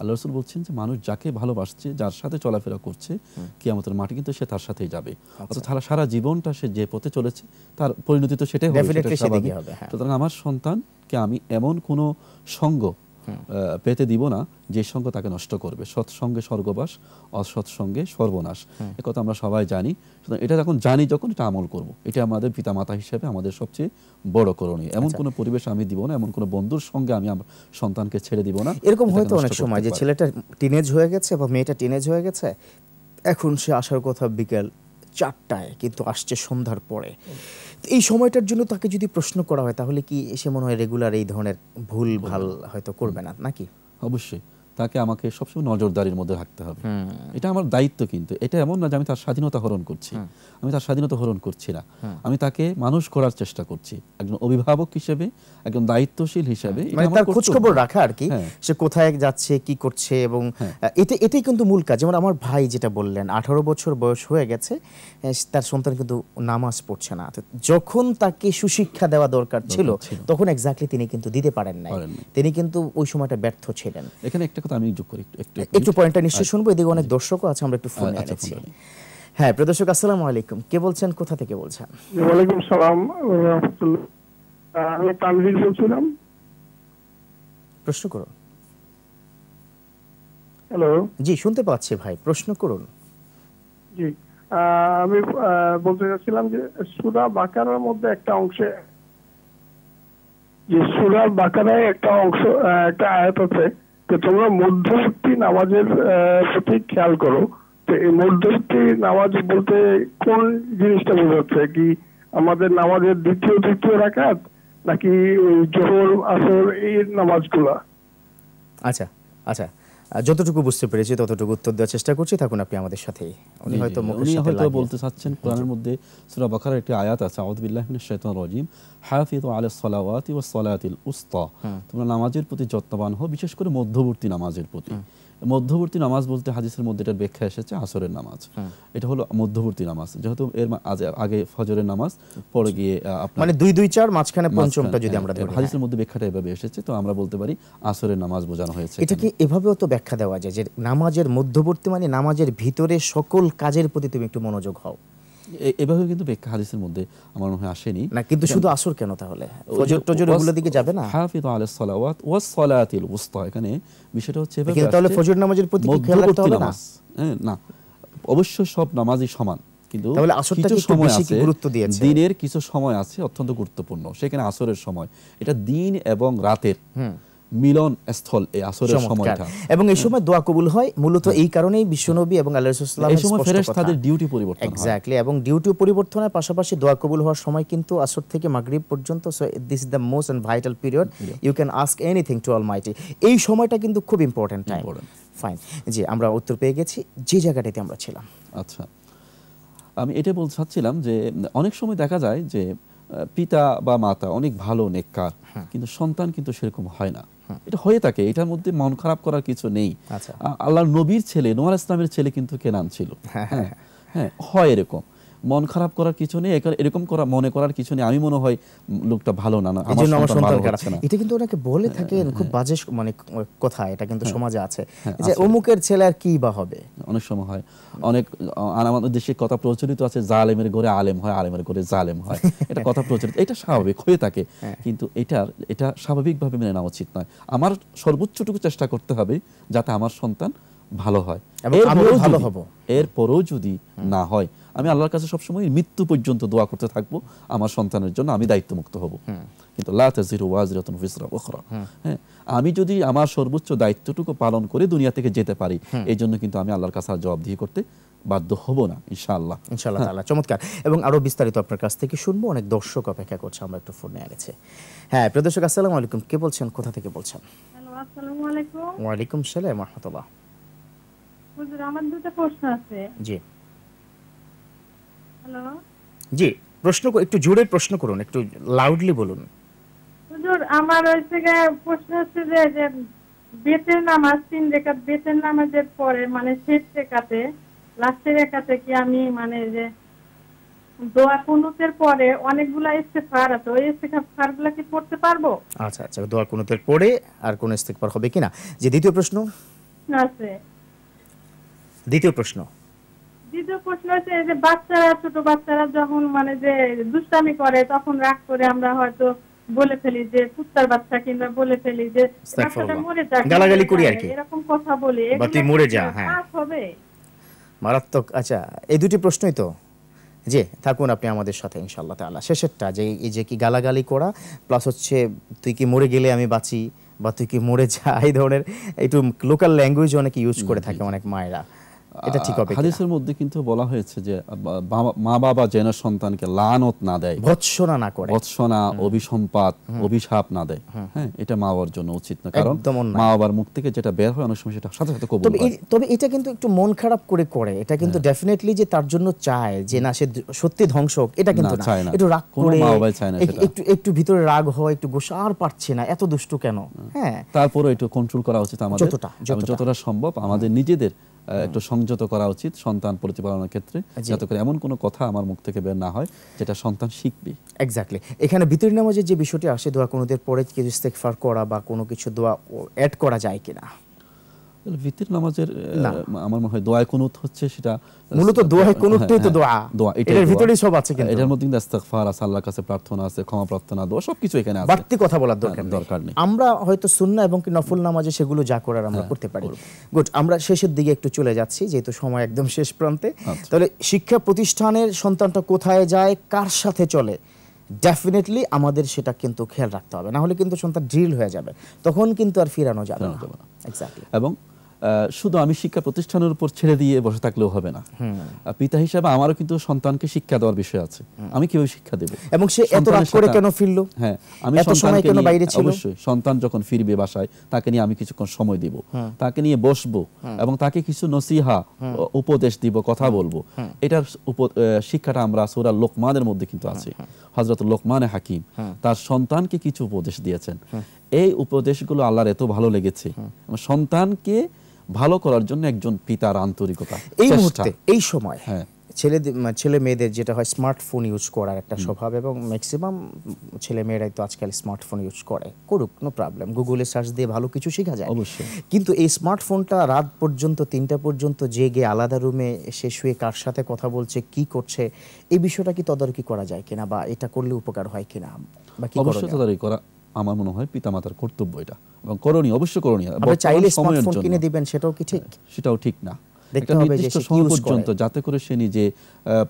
আল্লাহ রসুল বলছেন যে মানুষ যাকে ভালোবাসছে যার সাথে চলাফেরা করছে কিয়ামতের মাটি কিন্তু সে তার সাথেই যাবে আচ্ছা। অর্থাৎ তারা সারা জীবনটা সে যে পথে চলেছে তার পরিণতি তো সেটাই হবে হ্যাঁ। সুতরাং আমার সন্তানকে আমি এমন কোনো সঙ্গ পেতে দিব না যে সঙ্গ তাকে নষ্ট করবে সৎসঙ্গে স্বর্গবাস অসৎসঙ্গে সর্বনাশ একথা আমরা সবাই জানি এটা যখন জানি যখন এটা আমল করব এটা আমাদের পিতামাতা হিসেবে আমাদের সবচেয়ে বড় করণীয় এমন আচ্ছা। কোনো পরিবেশ আমি দিব না এমন কোনো বন্ধুর সঙ্গে আমি আমার সন্তানকে ছেড়ে দিব না এরকম হয়তো অনেক সময় যে ছেলেটা টিনেজ হয়ে গেছে বা মেয়েটা টিনেজ হয়ে গেছে এখন সে আসার কথা বিকেল চারটায় কিন্তু আসছে সন্ধ্যার পরে এই সময়টার জন্য তাকে যদি প্রশ্ন করা হয় তাহলে কি সে মনে হয় রেগুলার এই ধরনের ভুল ভাল হয়তো করবে না নাকি অবশ্যই তাকে আমাকে সবসময় নজরদারির মধ্যে রাখতে হবে এটা আমার দায়িত্ব কিন্তু এটা এমন না যে আমি তার স্বাধীনতা হরণ করছি আমি তার স্বাধীনতা হরণ করছি না আমি তাকে মানুষ করার চেষ্টা করছি একজন অভিভাবক হিসেবে একজন দায়িত্বশীল হিসেবে মানে খোঁজখবর রাখা আর কি হ্যাঁ। সে কোথায় যাচ্ছে কি করছে এবং হ্যাঁ। এতে এটাই কিন্তু মূল কাজ যেমন আমার ভাই যেটা বললেন আঠারো বছর বয়স হয়ে গেছে তার সন্তান কিন্তু নামাজ পড়ছে না যখন তাকে সুশিক্ষা দেওয়া দরকার ছিল তখন এক্স্যাক্টলি তিনি কিন্তু দিতে পারেন নাই তিনি কিন্তু ওই সময়টা ব্যর্থ ছিলেন এখানে একটা কথা আমি যোগ করি একটু একটু পয়েন্টটা হ্যাঁ, নিশ্চয়ই আচ্ছা। শুনবো এদিকে অনেক দর্শকও আছে আমরা একটু ফোনে আচ্ছা, এনেছি হ্যাঁ প্রদর্শক আসসালামু আলাইকুম কে বলছেন কোথা থেকে বলছেন ওয়ালাইকুম সালাম আমি তানভীর বলছিলাম প্রশ্ন করুন হ্যালো জি শুনতে পাচ্ছি ভাই প্রশ্ন করুন জি আমি বলতে চাচ্ছিলাম যে সুরা বাকারার মধ্যে একটা অংশে যে সুরা বাকারায় একটা অংশ একটা আয়াত আছে যে তোমরা মধ্যবর্তী নামাজের প্রতি খেয়াল করো তো এই মধ্যবর্তী নামাজ বলতে কোন জিনিসটা বোঝাচ্ছে কি আমাদের নামাজের দ্বিতীয় তৃতীয় রাখাত নাকি ওই জোহর আসর এই নামাজগুলা আচ্ছা আচ্ছা যতটুকু বুঝতে পেরেছি ততটুকু উত্তর দেওয়ার চেষ্টা করছি থাকুন আপনি আমাদের সাথে উনি হয়তো উনি হয়তো বলতে চাচ্ছেন কোরআনের মধ্যে সূরা বাকারার একটি আয়াত আছে আউযু বিল্লাহি মিনাশ শাইতানির রাজিম হাফিযু আলাস সালাওয়াতি ওয়াস সালাতিল উসতা তোমরা নামাজের প্রতি যত্নবান হও বিশেষ করে মধ্যবর্তী নামাজের প্রতি মধ্যবর্তী নামাজ বলতে হাদিসের মধ্যে এটার ব্যাখ্যা এসেছে আসরের নামাজ হ্যাঁ। এটা হলো মধ্যবর্তী নামাজ যেহেতু এর আগে ফজরের নামাজ পরে গিয়ে মানে দুই দুই চার মাঝখানে পঞ্চমটা যদি হ্যাঁ, আমরা ধরি হাদিসের মধ্যে ব্যাখ্যাটা এভাবে এসেছে তো আমরা বলতে পারি আসরের নামাজ বোঝানো হয়েছে এটা কি এভাবেও তো ব্যাখ্যা দেওয়া যায় যে নামাজের মধ্যবর্তী মানে নামাজের ভিতরে সকল কাজের প্রতি তুমি একটু মনোযোগ হও এভাবে কিন্তু ব্যাখ্যা হাদিসের মধ্যে আমার মনে হয় আসেনি না কিন্তু শুধু আসর কেন তাহলে ফজর টজর এগুলোর দিকে যাবে না হাফিদ আলা সালাওয়াত ওয়াস সালাতিল উসতা এখানে বিষয়টা হচ্ছে এভাবে কিন্তু তাহলে ফজর নামাজের প্রতি কি খেয়াল রাখতে হবে না হ্যাঁ, না অবশ্য সব নামাজই সমান কিন্তু তাহলে কিছু সময় আছে গুরুত্ব দিয়েছে দিনের কিছু সময় আছে অত্যন্ত গুরুত্বপূর্ণ সেখানে আসরের সময় এটা দিন এবং রাতের হুম মিলন স্থল এই আসরের সময়টা এবং এই সময় দোয়া কবুল হয় মূলত হ্যাঁ। এই কারণেই বিশ্বনবী এবং আল্লাহ রাসূলুল্লাহ এই সময় ফেরেশতা তাদের ডিউটি পরিবর্তন হয় এক্স্যাক্টলি এবং ডিউটি পরিবর্তনের পাশাপাশি দোয়া কবুল হওয়ার সময় কিন্তু আসর থেকে মাগরিব পর্যন্ত so this is the most and vital period you can ask anything to almighty এই সময়টা কিন্তু খুব ইম্পর্টেন্ট টাইম ফাইন জি আমরা উত্তর পেয়ে গেছি যে জায়গাটাতে আমরা ছিলাম আচ্ছা আমি এটা বলতে চাচ্ছিলাম যে অনেক সময় দেখা যায় যে পিতা বা মাতা অনেক ভালো নেককার হ্যাঁ। কিন্তু সন্তান কিন্তু সেরকম হয় না হ্যাঁ। এটা হয়ে থাকে এটার মধ্যে মন খারাপ করার কিছু নেই আচ্ছা। আল্লাহ নবীর ছেলে নোয়ার ইসলামের ছেলে কিন্তু কেনান ছিল হ্যাঁ, হ্যাঁ হয় এরকম মন খারাপ করার কিছু নেই এরকম করা মনে করার কিছু নেই আমি মনে হয় লোকটা ভালো না আমার সন্তান খারাপ এটা কিন্তু ওনাকে বলে হ্যাঁ, থাকেন হ্যাঁ, খুব হ্যাঁ। বাজে মানে কথা এটা কিন্তু সমাজে আছে যে অমুকের ছেলে আর কি বা হবে অনেক সময় হয় অনেক আমাদের দেশে কথা প্রচলিত আছে জালেমের ঘরে আলেম হয় আলেমের ঘরে জালেম হয় এটা কথা প্রচলিত এটা স্বাভাবিক হয়ে থাকে কিন্তু এটার এটা স্বাভাবিকভাবে মেনে নেওয়া উচিত নয় আমার সর্বোচ্চটুকু চেষ্টা করতে হবে যাতে আমার সন্তান ভালো হয় এরপরেও যদি না হয় আমি আল্লাহর কাছে সবসময় মৃত্যু পর্যন্ত দোয়া করতে থাকবো আমার সন্তানের জন্য আমি দায়িত্ব মুক্ত হব কিন্তু হ্যাঁ আমি যদি আমার সর্বোচ্চ দায়িত্বটুকু পালন করে দুনিয়া থেকে যেতে পারি এই জন্য কিন্তু আমি আল্লাহর কাছে আর জবাবদিহি করতে বাধ্য হব না ইনশাআল্লাহ ইনশাআল্লাহ হ্যাঁ। চমৎকার এবং আরো বিস্তারিত আপনার কাছ থেকে শুনবো অনেক দর্শক অপেক্ষা করছে আমরা একটু ফোনে আরেছে হ্যাঁ প্রিয় দর্শক আসসালামু আলাইকুম কে বলছেন কোথা থেকে বলছেন আসসালামু আলাইকুম ওয়া আলাইকুম আসসালাম ওয়া রাহমাতুল্লাহ হুজুর আমার দুটো প্রশ্ন আছে জি জি প্রশ্ন একটু জোরে প্রশ্ন করুন একটু লাউডলি বলুন হুজুর আমার ওই থেকে প্রশ্ন হচ্ছে যে যে বেতের নামাজ তিন রেখাত বেতের নামাজের পরে মানে শেষ রেখাতে লাস্টের রেখাতে কি আমি মানে যে দোয়া কুনুতের পরে অনেকগুলা ইস্তেগফার আছে ওই গুলা কি পড়তে পারবো আচ্ছা আচ্ছা দোয়া কুনুতের পরে আর কোন হবে কিনা যে দ্বিতীয় প্রশ্ন আছে দ্বিতীয় প্রশ্ন দ্বিতীয় প্রশ্ন হচ্ছে যে বাচ্চারা ছোট বাচ্চারা যখন মানে যে দুষ্টামি করে তখন রাগ করে আমরা হয়তো বলে ফেলি যে কুত্তার বাচ্চা কিংবা বলে ফেলি যে গালাগালি করি আর কি এরকম কথা মরে যা হ্যাঁ হবে মারাত্মক আচ্ছা এই দুটি প্রশ্নই তো জি থাকুন আপনি আমাদের সাথে ইনশাআল্লাহ তাআলা শেষেরটা যে এই যে কি গালাগালি করা প্লাস হচ্ছে তুই কি মরে গেলে আমি বাঁচি বা তুই কি মরে যা এই ধরনের একটু লোকাল ল্যাঙ্গুয়েজ অনেকে ইউজ করে থাকে অনেক মায়েরা এটা ঠিক হবে হাদিসের মধ্যে কিন্তু বলা হয়েছে যে মা বাবা যেন সন্তানকে লানত না দেয় ভৎসনা না করে ভৎসনা অভিসম্পাত অভিশাপ না দেয় হ্যাঁ এটা মা বাবার জন্য উচিত না কারণ মা বাবার মুখ থেকে যেটা বের হয় অনেক সময় সেটা সাথে সাথে কবুল তবে এটা কিন্তু একটু মন খারাপ করে করে এটা কিন্তু ডেফিনেটলি হ্যাঁ। যে তার জন্য চায় যে না সে সত্যি ধ্বংস হোক এটা কিন্তু না একটু রাগ করে মা বাবা চায় না সেটা একটু একটু ভিতরে রাগ হয় একটু গোসা আর পারছে না এত দুষ্টু কেন হ্যাঁ তারপরে একটু কন্ট্রোল করা উচিত আমাদের যতটা যতটা সম্ভব আমাদের নিজেদের একটু সংযত করা উচিত সন্তান প্রতিপালনের ক্ষেত্রে যাতে করে এমন কোনো কথা আমার মুখ থেকে বের না হয় যেটা সন্তান শিখবে এক্স্যাক্টলি এখানে বিতরী নামাজের যে বিষয়টি আসে দোয়া কোনোদের পরে কিছু ইস্তেকফার করা বা কোনো কিছু দোয়া অ্যাড করা যায় কিনা ভিতির নামাজের আমার মনে হয় দোয়ায় কুনুত হচ্ছে সেটা মূলত দোয়ায় হ্যাঁ, তো হ্যাঁ, দোয়া হ্যাঁ, দোয়া এটার ভিতরেই সব আছে কিন্তু এটার মধ্যে ইস্তিগফার আছে আল্লাহর কাছে প্রার্থনা আছে ক্ষমা প্রার্থনা দোয়া এখানে আছে বাড়তি কথা বলার দরকার নেই আমরা হয়তো সুন্নাহ এবং নফল নামাজে সেগুলো যা করার আমরা করতে পারি গুড আমরা শেষের দিকে একটু চলে যাচ্ছি যেহেতু সময় একদম শেষ প্রান্তে আচ্ছা। তাহলে শিক্ষা প্রতিষ্ঠানের সন্তানটা কোথায় যায় কার সাথে চলে ডেফিনেটলি আমাদের সেটা কিন্তু খেয়াল রাখতে হবে না হলে কিন্তু সন্তান ড্রিল হয়ে যাবে তখন কিন্তু আর ফিরানো যাবে না এক্স্যাক্টলি এবং শুধু আমি শিক্ষা প্রতিষ্ঠানের উপর ছেড়ে দিয়ে বসে থাকলেও হবে না পিতা হিসাবে আমারও কিন্তু সন্তানকে শিক্ষা দেওয়ার বিষয় আছে আমি কিভাবে শিক্ষা দেব এবং সে এত রাত করে কেন ফিরলো হ্যাঁ আমি এত সময় কেন বাইরে ছিল অবশ্যই সন্তান যখন ফিরবে বাসায় তাকে নিয়ে আমি কিছুক্ষণ সময় দেব তাকে নিয়ে বসবো এবং তাকে কিছু নসিহা উপদেশ দিব কথা বলবো এটার শিক্ষাটা আমরা সুরা লোকমানের মধ্যে কিন্তু আছে হজরত লোকমানে হাকিম হ্যাঁ। তার সন্তানকে কিছু উপদেশ দিয়েছেন হ্যাঁ। এই উপদেশগুলো আল্লাহর এত ভালো লেগেছে হ্যাঁ। সন্তানকে ভালো করার জন্য একজন পিতার আন্তরিকতা এই মুহূর্তে এই সময় হ্যাঁ ছেলে ছেলে মেয়েদের যেটা হয় স্মার্টফোন ইউজ করার একটা স্বভাব এবং ম্যাক্সিমাম ছেলে মেয়েরাই তো আজকাল স্মার্টফোন ইউজ করে করুক নো প্রবলেম গুগলে সার্চ দিয়ে ভালো কিছু শেখা যায় অবশ্যই কিন্তু এই স্মার্টফোনটা রাত পর্যন্ত তিনটা পর্যন্ত জেগে আলাদা রুমে সে শুয়ে কার সাথে কথা বলছে কি করছে এই বিষয়টা কি তদারকি করা যায় কিনা বা এটা করলে উপকার হয় কিনা বা কি অবশ্যই তদারকি করা আমার মনে হয় পিতামাতার কর্তব্য এটা এবং করণীয় অবশ্য করণীয় চাইলে স্মার্টফোন কিনে দিবেন সেটাও কি ঠিক হ্যাঁ, সেটাও ঠিক না যাতে করে সে নিজে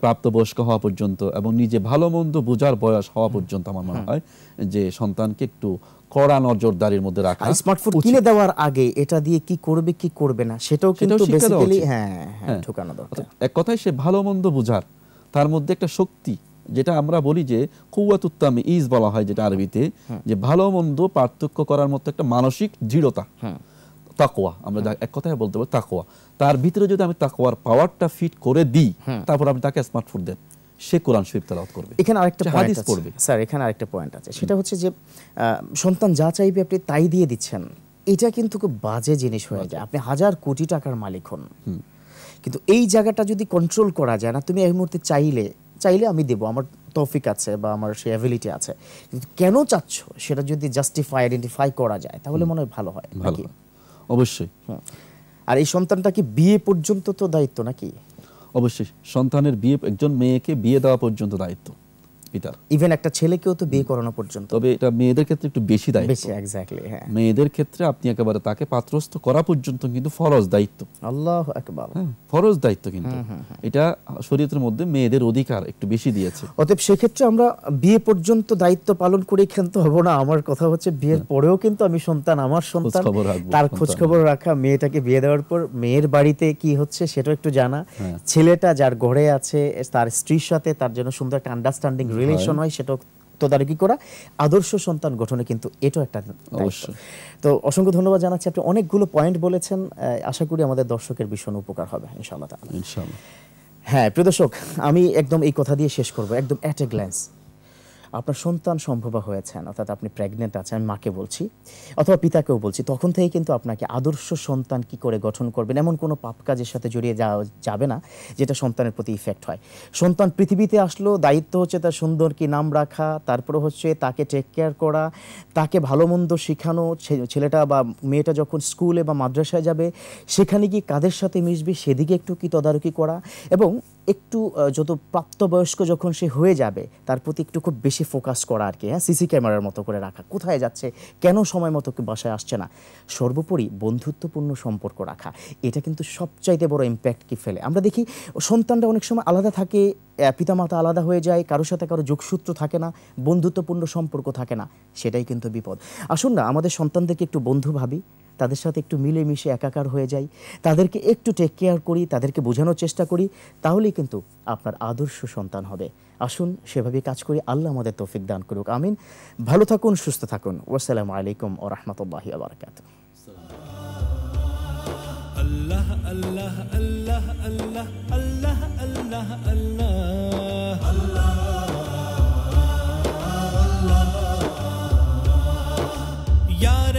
প্রাপ্তবয়স্ক হওয়া পর্যন্ত এবং নিজে ভালো মন্দ বোঝার বয়স হওয়া পর্যন্ত আমার মনে হয় যে সন্তানকে একটু কড়া নজরদারির মধ্যে রাখা স্মার্টফোন কিনে দেওয়ার আগে এটা দিয়ে কি করবে কি করবে না সেটাও কিন্তু হ্যাঁ, হ্যাঁ, হ্যাঁ। এক কথায় সে ভালো মন্দ বোঝার তার মধ্যে একটা শক্তি যেটা আমরা বলি যে কুয়াতুত্তাম ইজ বলা হয় যেটা আরবিতে যে ভালো মন্দ পার্থক্য করার মতো একটা মানসিক দৃঢ়তা তাকোয়া আমরা এক কথায় বলতে পারি তাকোয়া তার ভিতরে যদি আমি তাকোয়ার পাওয়ারটা ফিট করে দিই তারপর আমি তাকে স্মার্টফোন দেন সে কোরআন শরীফ তেলাওয়াত করবে এখানে আরেকটা হাদিস পড়বে স্যার এখানে আরেকটা পয়েন্ট আছে সেটা হচ্ছে যে সন্তান যা চাইবে আপনি তাই দিয়ে দিচ্ছেন এটা কিন্তু খুব বাজে জিনিস হয়ে যায় আপনি হাজার কোটি টাকার মালিক হন কিন্তু এই জায়গাটা যদি কন্ট্রোল করা যায় না তুমি এই মুহূর্তে চাইলে চাইলে আমি দেব আমার তৌফিক আছে বা আমার সেই অ্যাবিলিটি আছে কিন্তু কেন চাচ্ছ সেটা যদি জাস্টিফাই আইডেন্টিফাই করা যায় তাহলে মনে হয় ভালো হয় ভালো অবশ্যই আর এই সন্তানটা কি বিয়ে পর্যন্ত তো দায়িত্ব নাকি অবশ্যই সন্তানের বিয়ে একজন মেয়েকে বিয়ে দেওয়া পর্যন্ত দায়িত্ব ইভেন একটা ছেলেকেও তো বিয়ে করানো পর্যন্ত তবে এটা মেয়েদের ক্ষেত্রে একটু বেশি দায়িত্ব বেশি এক্স্যাক্টলি হ্যাঁ মেয়েদের ক্ষেত্রে আপনি একেবারে তাকে পাত্রস্থ করা পর্যন্ত কিন্তু ফরজ দায়িত্ব হ্যাঁ, ফরজ দায়িত্ব কিন্তু এটা শরীয়তের মধ্যে মেয়েদের অধিকার একটু বেশি দিয়েছে অতএব আমরা বিয়ে পর্যন্ত দায়িত্ব পালন করে না আমার কথা হচ্ছে বিয়ের হ্যাঁ। পরেও কিন্তু আমি সন্তান আমার সন্তান তার খোঁজ খবর রাখা মেয়েটাকে বিয়ে দেওয়ার পর মেয়ের বাড়িতে কি হচ্ছে সেটা একটু জানা হ্যাঁ। ছেলেটা যার ঘরে আছে তার স্ত্রীর সাথে তার জন্য সুন্দর একটা আন্ডারস্ট্যান্ডিং রিলেশন হয় সেটা তদারকি করা আদর্শ সন্তান গঠনে কিন্তু এটাও একটা অবশ্যই তো অসংখ্য ধন্যবাদ জানাচ্ছি আপনি অনেকগুলো পয়েন্ট বলেছেন আশা করি আমাদের দর্শকের ভীষণ উপকার হবে ইনশাআল্লাহ ইনশাআল্লাহ হ্যাঁ প্রিয় দর্শক আমি একদম এই কথা দিয়ে শেষ করব একদম অ্যাট এ গ্ল্যান্স আপনার সন্তান সম্ভব হয়েছেন অর্থাৎ আপনি প্রেগনেন্ট আছেন মাকে বলছি অথবা পিতাকেও বলছি তখন থেকে কিন্তু আপনাকে আদর্শ সন্তান কি করে গঠন করবেন এমন কোনো পাপ কাজের সাথে জড়িয়ে যাওয়া যাবে না যেটা সন্তানের প্রতি ইফেক্ট হয় সন্তান পৃথিবীতে আসলো দায়িত্ব হচ্ছে তার সুন্দর কি নাম রাখা তারপরে হচ্ছে তাকে টেক কেয়ার করা তাকে ভালো মন্দ শেখানো ছেলেটা বা মেয়েটা যখন স্কুলে বা মাদ্রাসায় যাবে সেখানে গিয়ে কাদের সাথে মিশবে সেদিকে একটু কি তদারকি করা এবং একটু যত প্রাপ্তবয়স্ক যখন সে হয়ে যাবে তার প্রতি একটু খুব বেশি বেশি ফোকাস করা আর কি হ্যাঁ সিসি ক্যামেরার মতো করে রাখা কোথায় যাচ্ছে কেন সময় মতো বাসায় আসছে না সর্বোপরি বন্ধুত্বপূর্ণ সম্পর্ক রাখা এটা কিন্তু সবচাইতে বড় ইম্প্যাক্ট কি ফেলে আমরা দেখি সন্তানরা অনেক সময় আলাদা থাকে পিতামাতা আলাদা হয়ে যায় কারোর সাথে কারো যোগসূত্র থাকে না বন্ধুত্বপূর্ণ সম্পর্ক থাকে না সেটাই কিন্তু বিপদ আসুন না আমাদের সন্তানদেরকে একটু বন্ধু ভাবি তাদের সাথে একটু মিলেমিশে একাকার হয়ে যাই তাদেরকে একটু টেক কেয়ার করি তাদেরকে বোঝানোর চেষ্টা করি তাহলেই কিন্তু আপনার আদর্শ সন্তান হবে আসুন সেভাবে কাজ করি আল্লাহ আমাদের তৌফিক দান করুক আমিন ভালো থাকুন সুস্থ থাকুন ওসালামু আলাইকুম ও রহমতুল্লাহি আবরকাত আল্লাহ আল্লাহ আল্লাহ আল্লাহ আল্লাহ আল্লাহ আল্লাহ আল্লাহ यार